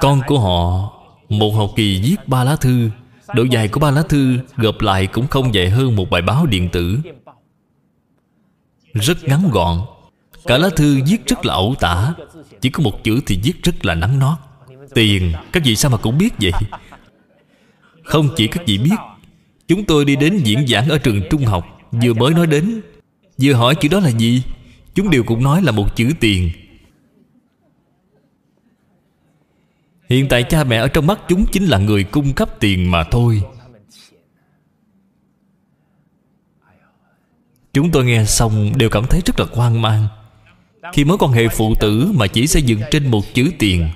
con của họ một học kỳ viết ba lá thư độ dài của ba lá thư gộp lại cũng không dài hơn một bài báo điện tử rất ngắn gọn cả lá thư viết rất là ẩu tả chỉ có một chữ thì viết rất là nắng nót tiền các vị sao mà cũng biết vậy không chỉ các vị biết chúng tôi đi đến diễn giảng ở trường trung học vừa mới nói đến vừa hỏi chữ đó là gì Chúng đều cũng nói là một chữ tiền Hiện tại cha mẹ ở trong mắt chúng chính là người cung cấp tiền mà thôi Chúng tôi nghe xong đều cảm thấy rất là hoang mang Khi mối quan hệ phụ tử mà chỉ xây dựng trên một chữ tiền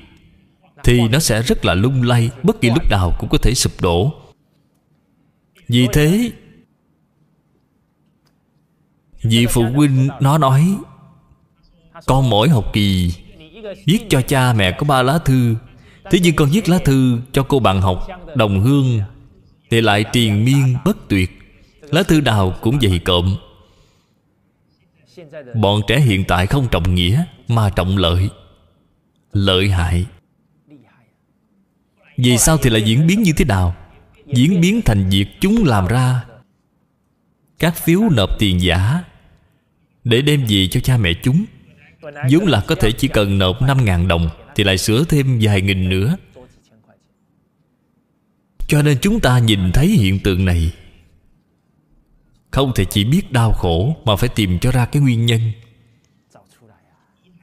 Thì nó sẽ rất là lung lay Bất kỳ lúc nào cũng có thể sụp đổ Vì thế Vị phụ huynh nó nói con mỗi học kỳ Viết cho cha mẹ có ba lá thư Thế nhưng con viết lá thư cho cô bạn học Đồng Hương Thì lại triền miên bất tuyệt Lá thư đào cũng dày cộm Bọn trẻ hiện tại không trọng nghĩa Mà trọng lợi Lợi hại Vì sao thì là diễn biến như thế nào Diễn biến thành việc chúng làm ra Các phiếu nộp tiền giả Để đem về cho cha mẹ chúng vốn là có thể chỉ cần nộp 5.000 đồng Thì lại sửa thêm vài nghìn nữa Cho nên chúng ta nhìn thấy hiện tượng này Không thể chỉ biết đau khổ Mà phải tìm cho ra cái nguyên nhân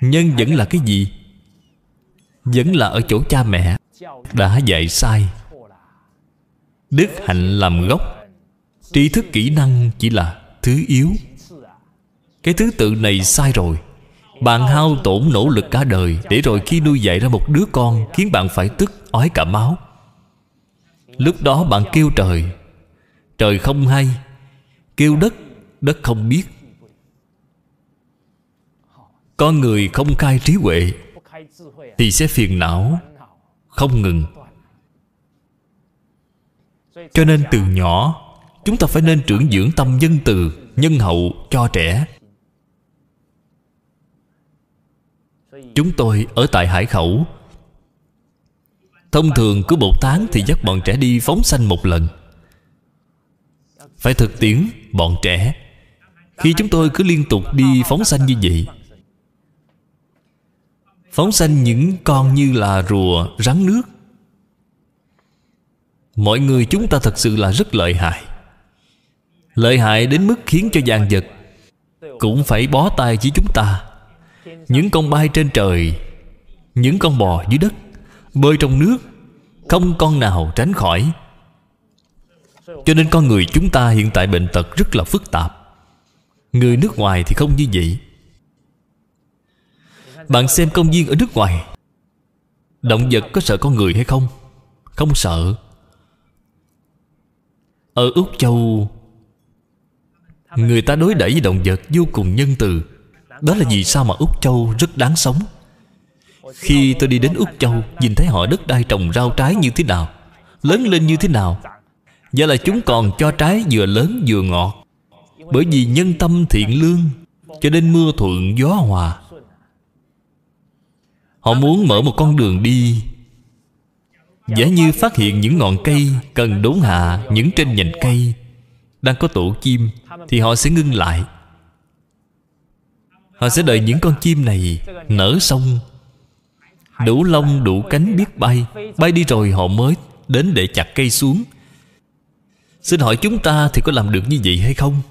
Nhân vẫn là cái gì? Vẫn là ở chỗ cha mẹ Đã dạy sai Đức hạnh làm gốc Tri thức kỹ năng chỉ là thứ yếu Cái thứ tự này sai rồi bạn hao tổn nỗ lực cả đời Để rồi khi nuôi dạy ra một đứa con Khiến bạn phải tức, ói cả máu Lúc đó bạn kêu trời Trời không hay Kêu đất, đất không biết Con người không khai trí huệ Thì sẽ phiền não Không ngừng Cho nên từ nhỏ Chúng ta phải nên trưởng dưỡng tâm nhân từ Nhân hậu cho trẻ Chúng tôi ở tại Hải Khẩu Thông thường cứ một tháng Thì dắt bọn trẻ đi phóng sanh một lần Phải thực tiễn bọn trẻ Khi chúng tôi cứ liên tục đi phóng sanh như vậy Phóng sanh những con như là rùa, rắn nước Mọi người chúng ta thật sự là rất lợi hại Lợi hại đến mức khiến cho vàng vật Cũng phải bó tay chỉ chúng ta những con bay trên trời những con bò dưới đất bơi trong nước không con nào tránh khỏi cho nên con người chúng ta hiện tại bệnh tật rất là phức tạp người nước ngoài thì không như vậy bạn xem công viên ở nước ngoài động vật có sợ con người hay không không sợ ở úc châu người ta đối đãi với động vật vô cùng nhân từ đó là vì sao mà Úc Châu rất đáng sống Khi tôi đi đến Úc Châu Nhìn thấy họ đất đai trồng rau trái như thế nào Lớn lên như thế nào Và là chúng còn cho trái vừa lớn vừa ngọt Bởi vì nhân tâm thiện lương Cho nên mưa thuận gió hòa Họ muốn mở một con đường đi Giả như phát hiện những ngọn cây Cần đốn hạ những trên nhành cây Đang có tổ chim Thì họ sẽ ngưng lại Họ sẽ đợi những con chim này nở xong Đủ lông đủ cánh biết bay Bay đi rồi họ mới đến để chặt cây xuống Xin hỏi chúng ta thì có làm được như vậy hay không?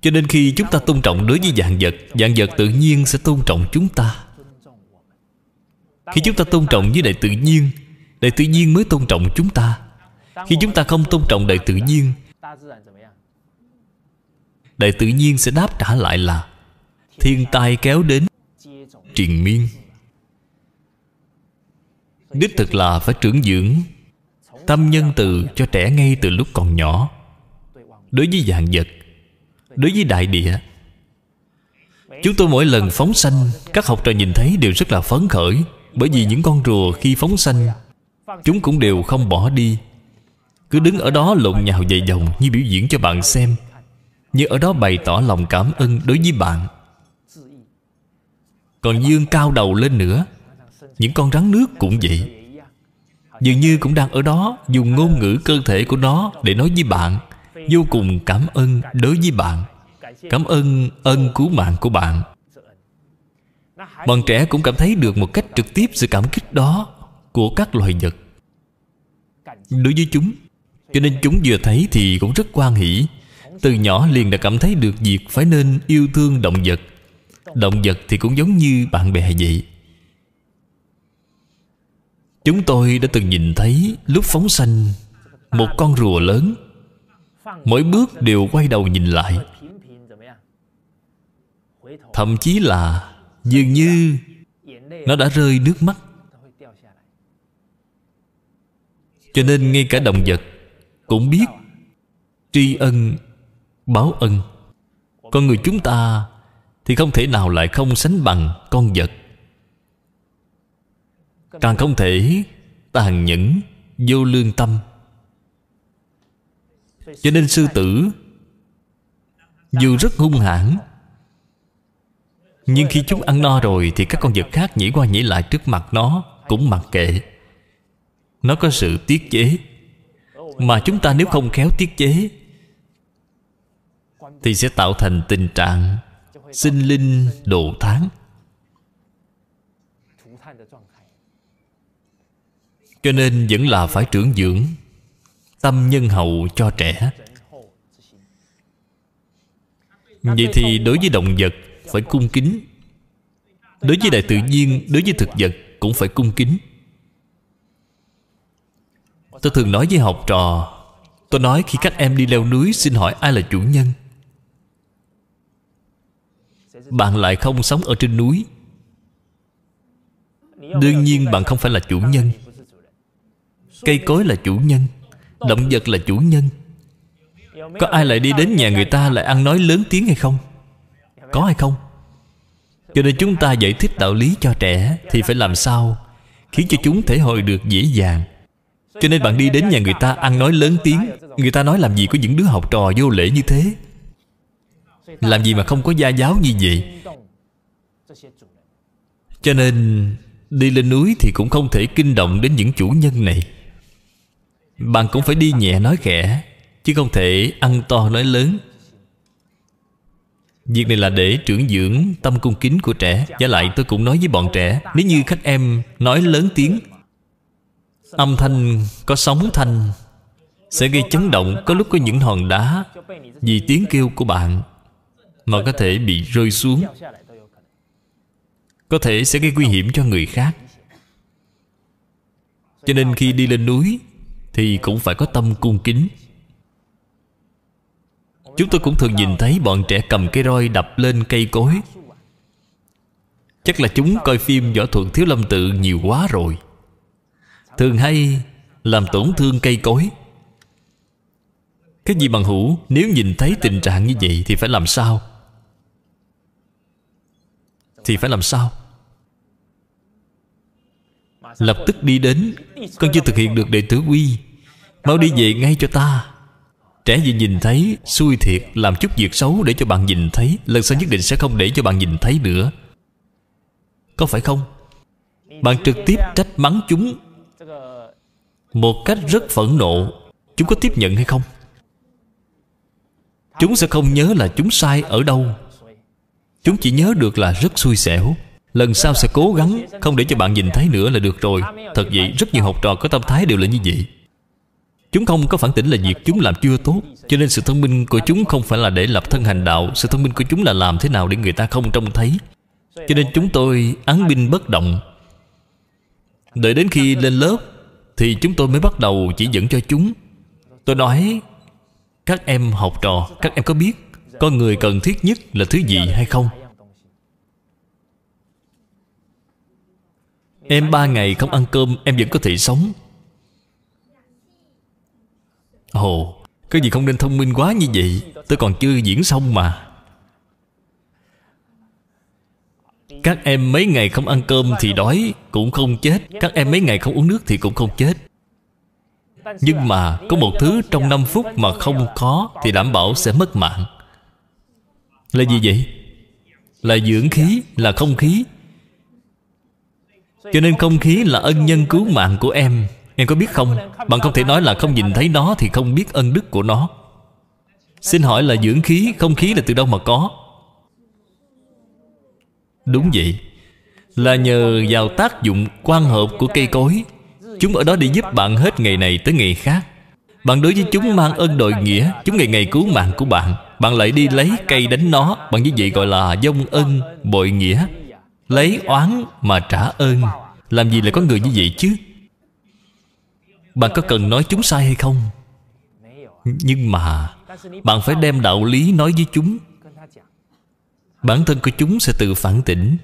Cho nên khi chúng ta tôn trọng đối với dạng vật Dạng vật tự nhiên sẽ tôn trọng chúng ta Khi chúng ta tôn trọng với đại tự nhiên Đại tự nhiên mới tôn trọng chúng ta Khi chúng ta không tôn trọng đại tự nhiên Đại tự nhiên sẽ đáp trả lại là thiên tai kéo đến triền miên đích thực là phải trưởng dưỡng tâm nhân từ cho trẻ ngay từ lúc còn nhỏ đối với dạng vật đối với đại địa chúng tôi mỗi lần phóng sanh các học trò nhìn thấy đều rất là phấn khởi bởi vì những con rùa khi phóng sanh chúng cũng đều không bỏ đi cứ đứng ở đó lộn nhào dày dòng như biểu diễn cho bạn xem như ở đó bày tỏ lòng cảm ơn đối với bạn còn dương cao đầu lên nữa Những con rắn nước cũng vậy Dường như cũng đang ở đó Dùng ngôn ngữ cơ thể của nó Để nói với bạn Vô cùng cảm ơn đối với bạn Cảm ơn ân cứu mạng của bạn Bọn trẻ cũng cảm thấy được một cách trực tiếp Sự cảm kích đó Của các loài vật Đối với chúng Cho nên chúng vừa thấy thì cũng rất quan hỷ Từ nhỏ liền đã cảm thấy được việc Phải nên yêu thương động vật Động vật thì cũng giống như bạn bè vậy Chúng tôi đã từng nhìn thấy lúc phóng sanh Một con rùa lớn Mỗi bước đều quay đầu nhìn lại Thậm chí là Dường như Nó đã rơi nước mắt Cho nên ngay cả động vật Cũng biết Tri ân Báo ân Con người chúng ta thì không thể nào lại không sánh bằng con vật càng không thể tàn nhẫn vô lương tâm cho nên sư tử dù rất hung hãn nhưng khi chúng ăn no rồi thì các con vật khác nhảy qua nhảy lại trước mặt nó cũng mặc kệ nó có sự tiết chế mà chúng ta nếu không khéo tiết chế thì sẽ tạo thành tình trạng sinh linh độ tháng cho nên vẫn là phải trưởng dưỡng tâm nhân hậu cho trẻ vậy thì đối với động vật phải cung kính đối với đại tự nhiên đối với thực vật cũng phải cung kính tôi thường nói với học trò tôi nói khi các em đi leo núi xin hỏi ai là chủ nhân bạn lại không sống ở trên núi Đương nhiên bạn không phải là chủ nhân Cây cối là chủ nhân Động vật là chủ nhân Có ai lại đi đến nhà người ta Lại ăn nói lớn tiếng hay không Có hay không Cho nên chúng ta giải thích đạo lý cho trẻ Thì phải làm sao Khiến cho chúng thể hội được dễ dàng Cho nên bạn đi đến nhà người ta ăn nói lớn tiếng Người ta nói làm gì có những đứa học trò vô lễ như thế làm gì mà không có gia giáo như vậy Cho nên Đi lên núi thì cũng không thể kinh động đến những chủ nhân này Bạn cũng phải đi nhẹ nói khẽ Chứ không thể ăn to nói lớn Việc này là để trưởng dưỡng tâm cung kính của trẻ Và lại tôi cũng nói với bọn trẻ Nếu như khách em nói lớn tiếng Âm thanh có sóng thanh Sẽ gây chấn động Có lúc có những hòn đá Vì tiếng kêu của bạn mà có thể bị rơi xuống Có thể sẽ gây nguy hiểm cho người khác Cho nên khi đi lên núi Thì cũng phải có tâm cung kính Chúng tôi cũng thường nhìn thấy bọn trẻ cầm cây roi đập lên cây cối Chắc là chúng coi phim Võ thuật Thiếu Lâm Tự nhiều quá rồi Thường hay làm tổn thương cây cối Cái gì bằng hữu Nếu nhìn thấy tình trạng như vậy thì phải làm sao thì phải làm sao Lập tức đi đến Con chưa thực hiện được đệ tử quy Mau đi về ngay cho ta Trẻ gì nhìn thấy Xui thiệt Làm chút việc xấu để cho bạn nhìn thấy Lần sau nhất định sẽ không để cho bạn nhìn thấy nữa Có phải không Bạn trực tiếp trách mắng chúng Một cách rất phẫn nộ Chúng có tiếp nhận hay không Chúng sẽ không nhớ là chúng sai ở đâu Chúng chỉ nhớ được là rất xui xẻo Lần sau sẽ cố gắng Không để cho bạn nhìn thấy nữa là được rồi Thật vậy, rất nhiều học trò có tâm thái đều là như vậy Chúng không có phản tỉnh là việc chúng làm chưa tốt Cho nên sự thông minh của chúng không phải là để lập thân hành đạo Sự thông minh của chúng là làm thế nào để người ta không trông thấy Cho nên chúng tôi án binh bất động Đợi đến khi lên lớp Thì chúng tôi mới bắt đầu chỉ dẫn cho chúng Tôi nói Các em học trò, các em có biết con người cần thiết nhất là thứ gì hay không em ba ngày không ăn cơm em vẫn có thể sống ồ cái gì không nên thông minh quá như vậy tôi còn chưa diễn xong mà các em mấy ngày không ăn cơm thì đói cũng không chết các em mấy ngày không uống nước thì cũng không chết nhưng mà có một thứ trong 5 phút mà không có Thì đảm bảo sẽ mất mạng là gì vậy? Là dưỡng khí, là không khí Cho nên không khí là ân nhân cứu mạng của em Em có biết không? Bạn không thể nói là không nhìn thấy nó thì không biết ân đức của nó Xin hỏi là dưỡng khí, không khí là từ đâu mà có? Đúng vậy Là nhờ vào tác dụng quan hợp của cây cối Chúng ở đó để giúp bạn hết ngày này tới ngày khác Bạn đối với chúng mang ơn đội nghĩa Chúng ngày ngày cứu mạng của bạn bạn lại đi lấy cây đánh nó Bạn như vậy gọi là dông ân bội nghĩa Lấy oán mà trả ơn Làm gì lại có người như vậy chứ Bạn có cần nói chúng sai hay không Nhưng mà Bạn phải đem đạo lý nói với chúng Bản thân của chúng sẽ tự phản tỉnh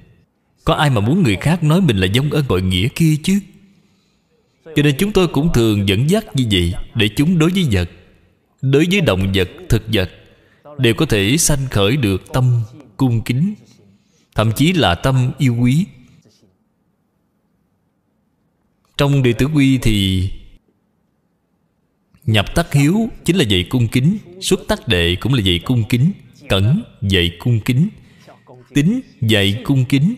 Có ai mà muốn người khác nói mình là dông ân bội nghĩa kia chứ Cho nên chúng tôi cũng thường dẫn dắt như vậy Để chúng đối với vật Đối với động vật, thực vật đều có thể sanh khởi được tâm cung kính thậm chí là tâm yêu quý trong đệ tử quy thì nhập tắc hiếu chính là dạy cung kính xuất tắc đệ cũng là dạy cung kính cẩn dạy cung kính tính dạy cung kính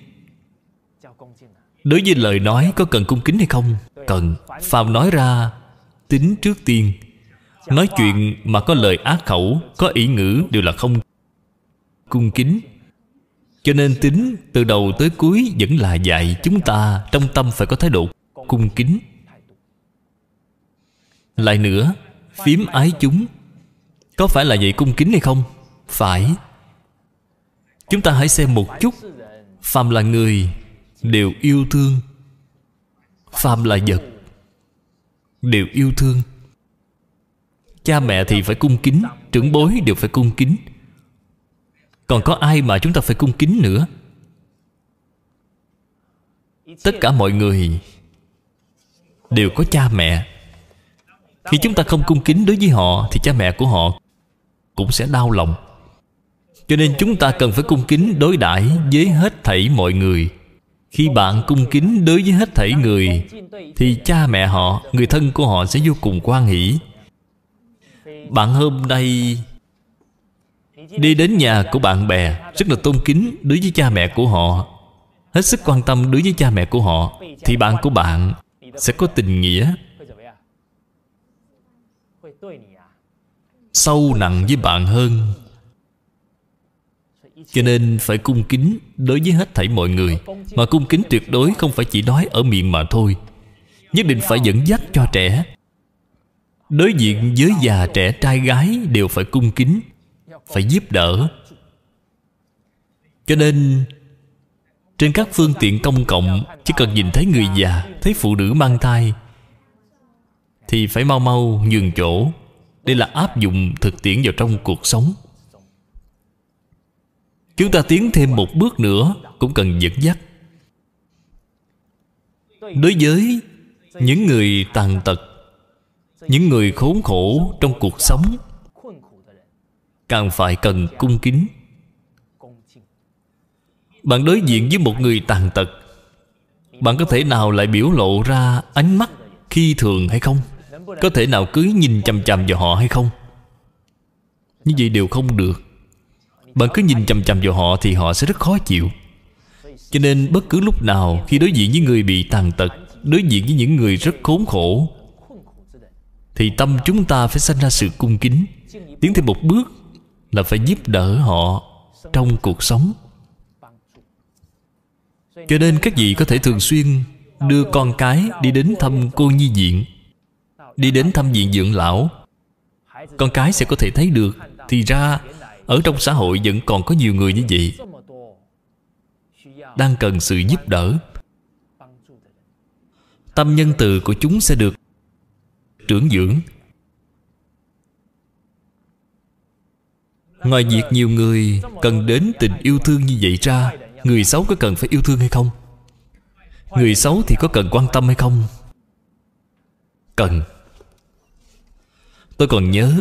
đối với lời nói có cần cung kính hay không cần phàm nói ra tính trước tiên nói chuyện mà có lời ác khẩu có ý ngữ đều là không cung kính cho nên tính từ đầu tới cuối vẫn là dạy chúng ta trong tâm phải có thái độ cung kính lại nữa phím ái chúng có phải là vậy cung kính hay không phải chúng ta hãy xem một chút phàm là người đều yêu thương phàm là vật đều yêu thương Cha mẹ thì phải cung kính Trưởng bối đều phải cung kính Còn có ai mà chúng ta phải cung kính nữa Tất cả mọi người Đều có cha mẹ Khi chúng ta không cung kính đối với họ Thì cha mẹ của họ Cũng sẽ đau lòng Cho nên chúng ta cần phải cung kính đối đãi Với hết thảy mọi người khi bạn cung kính đối với hết thảy người thì cha mẹ họ người thân của họ sẽ vô cùng quan hỷ bạn hôm nay Đi đến nhà của bạn bè Rất là tôn kính đối với cha mẹ của họ Hết sức quan tâm đối với cha mẹ của họ Thì bạn của bạn Sẽ có tình nghĩa Sâu nặng với bạn hơn cho nên phải cung kính đối với hết thảy mọi người Mà cung kính tuyệt đối không phải chỉ nói ở miệng mà thôi Nhất định phải dẫn dắt cho trẻ đối diện với già trẻ trai gái đều phải cung kính phải giúp đỡ cho nên trên các phương tiện công cộng chỉ cần nhìn thấy người già thấy phụ nữ mang thai thì phải mau mau nhường chỗ đây là áp dụng thực tiễn vào trong cuộc sống chúng ta tiến thêm một bước nữa cũng cần dẫn dắt đối với những người tàn tật những người khốn khổ trong cuộc sống càng phải cần cung kính bạn đối diện với một người tàn tật bạn có thể nào lại biểu lộ ra ánh mắt khi thường hay không có thể nào cứ nhìn chằm chằm vào họ hay không như vậy đều không được bạn cứ nhìn chằm chằm vào họ thì họ sẽ rất khó chịu cho nên bất cứ lúc nào khi đối diện với người bị tàn tật đối diện với những người rất khốn khổ thì tâm chúng ta phải sanh ra sự cung kính tiến thêm một bước là phải giúp đỡ họ trong cuộc sống cho nên các vị có thể thường xuyên đưa con cái đi đến thăm cô nhi viện đi đến thăm viện dưỡng lão con cái sẽ có thể thấy được thì ra ở trong xã hội vẫn còn có nhiều người như vậy đang cần sự giúp đỡ tâm nhân từ của chúng sẽ được trưởng dưỡng Ngoài việc nhiều người cần đến tình yêu thương như vậy ra Người xấu có cần phải yêu thương hay không? Người xấu thì có cần quan tâm hay không? Cần Tôi còn nhớ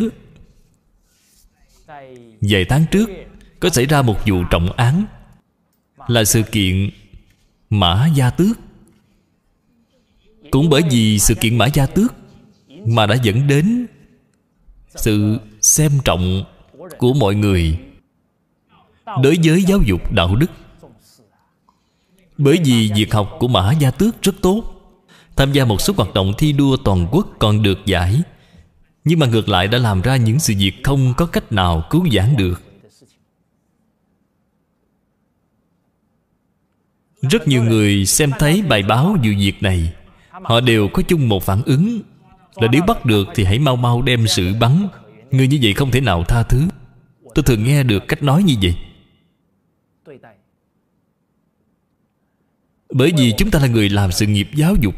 Vài tháng trước Có xảy ra một vụ trọng án Là sự kiện Mã Gia Tước Cũng bởi vì sự kiện Mã Gia Tước mà đã dẫn đến sự xem trọng của mọi người đối với giáo dục đạo đức bởi vì việc học của mã gia tước rất tốt tham gia một số hoạt động thi đua toàn quốc còn được giải nhưng mà ngược lại đã làm ra những sự việc không có cách nào cứu giãn được rất nhiều người xem thấy bài báo vụ việc này họ đều có chung một phản ứng là nếu bắt được thì hãy mau mau đem sự bắn Người như vậy không thể nào tha thứ Tôi thường nghe được cách nói như vậy Bởi vì chúng ta là người làm sự nghiệp giáo dục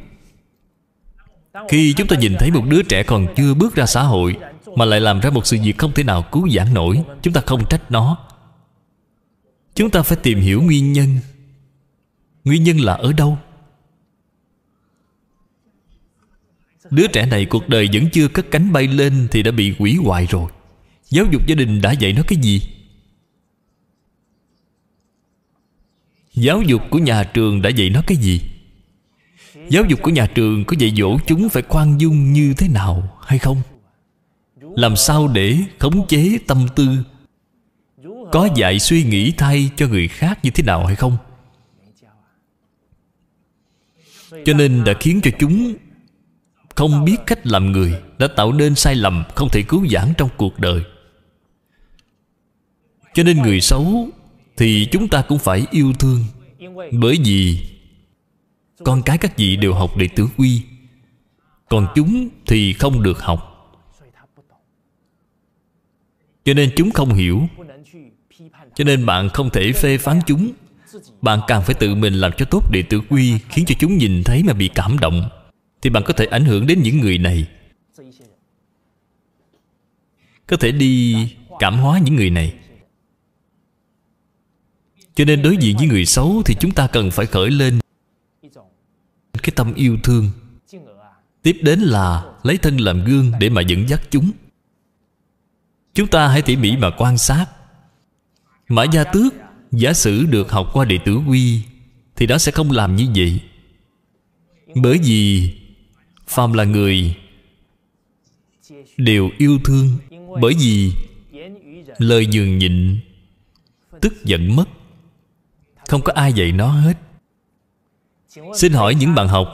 Khi chúng ta nhìn thấy một đứa trẻ còn chưa bước ra xã hội Mà lại làm ra một sự việc không thể nào cứu giãn nổi Chúng ta không trách nó Chúng ta phải tìm hiểu nguyên nhân Nguyên nhân là ở đâu Đứa trẻ này cuộc đời vẫn chưa cất cánh bay lên Thì đã bị quỷ hoại rồi Giáo dục gia đình đã dạy nó cái gì? Giáo dục của nhà trường đã dạy nó cái gì? Giáo dục của nhà trường có dạy dỗ chúng phải khoan dung như thế nào hay không? Làm sao để khống chế tâm tư Có dạy suy nghĩ thay cho người khác như thế nào hay không? Cho nên đã khiến cho chúng không biết cách làm người đã tạo nên sai lầm không thể cứu vãn trong cuộc đời cho nên người xấu thì chúng ta cũng phải yêu thương bởi vì con cái các vị đều học đệ tử quy còn chúng thì không được học cho nên chúng không hiểu cho nên bạn không thể phê phán chúng bạn càng phải tự mình làm cho tốt đệ tử quy khiến cho chúng nhìn thấy mà bị cảm động thì bạn có thể ảnh hưởng đến những người này Có thể đi cảm hóa những người này Cho nên đối diện với người xấu Thì chúng ta cần phải khởi lên Cái tâm yêu thương Tiếp đến là lấy thân làm gương để mà dẫn dắt chúng Chúng ta hãy tỉ mỉ mà quan sát Mã Gia Tước Giả sử được học qua đệ tử quy Thì đó sẽ không làm như vậy Bởi vì phàm là người đều yêu thương bởi vì lời dường nhịn tức giận mất không có ai dạy nó hết xin hỏi những bạn học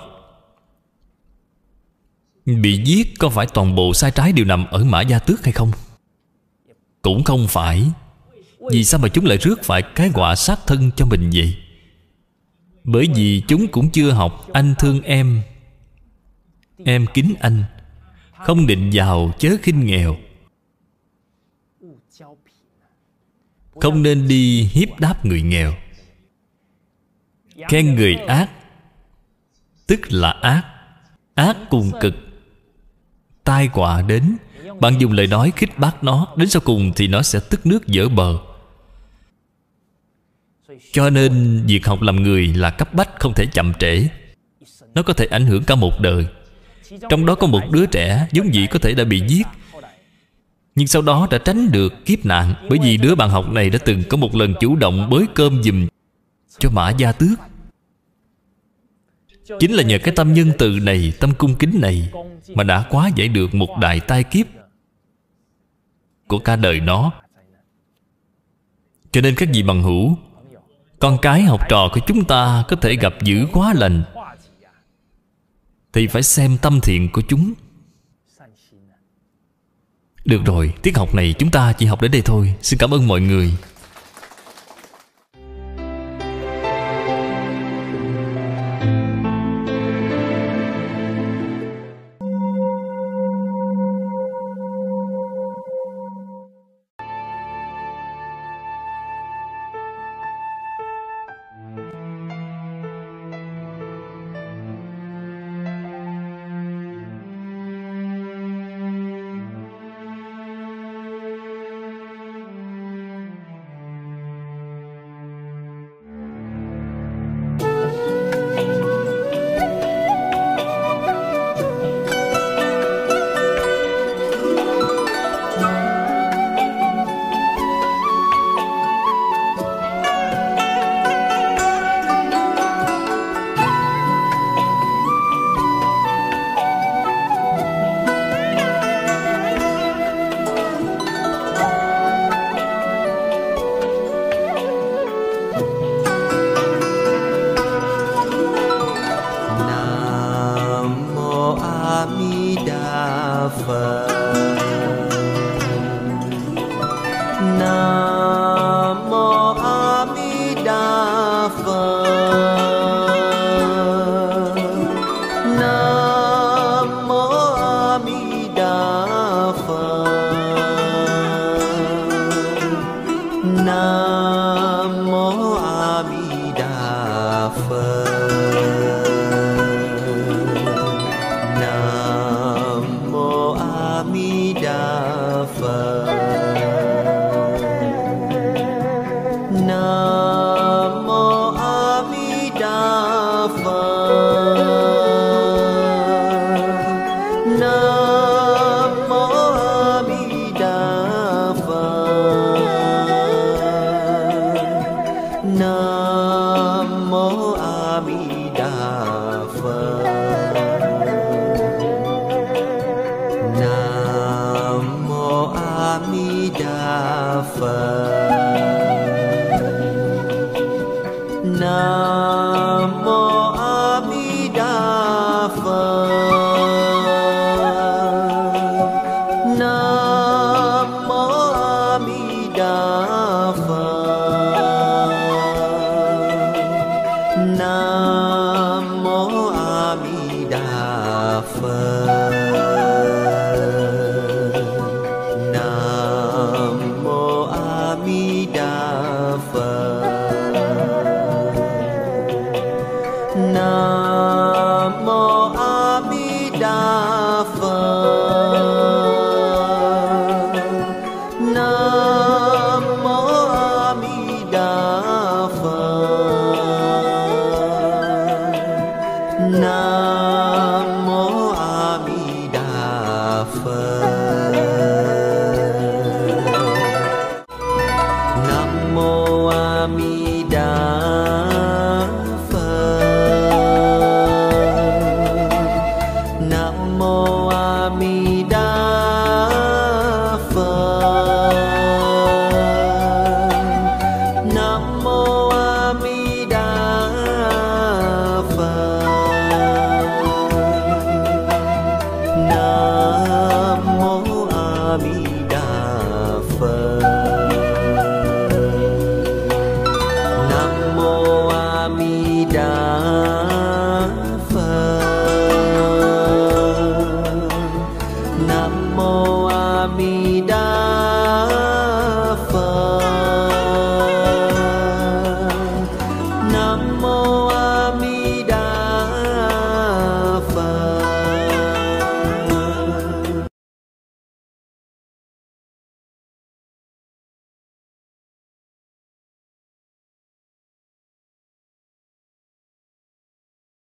bị giết có phải toàn bộ sai trái đều nằm ở mã gia tước hay không cũng không phải vì sao mà chúng lại rước phải cái quả sát thân cho mình vậy bởi vì chúng cũng chưa học anh thương em Em kính anh Không định giàu chớ khinh nghèo Không nên đi hiếp đáp người nghèo Khen người ác Tức là ác Ác cùng cực Tai họa đến Bạn dùng lời nói khích bác nó Đến sau cùng thì nó sẽ tức nước dở bờ Cho nên việc học làm người là cấp bách không thể chậm trễ Nó có thể ảnh hưởng cả một đời trong đó có một đứa trẻ giống gì có thể đã bị giết Nhưng sau đó đã tránh được kiếp nạn Bởi vì đứa bạn học này đã từng có một lần chủ động bới cơm dùm Cho Mã Gia Tước Chính là nhờ cái tâm nhân từ này Tâm cung kính này Mà đã quá giải được một đại tai kiếp Của cả đời nó Cho nên các vị bằng hữu Con cái học trò của chúng ta Có thể gặp dữ quá lành thì phải xem tâm thiện của chúng Được rồi, tiết học này chúng ta chỉ học đến đây thôi Xin cảm ơn mọi người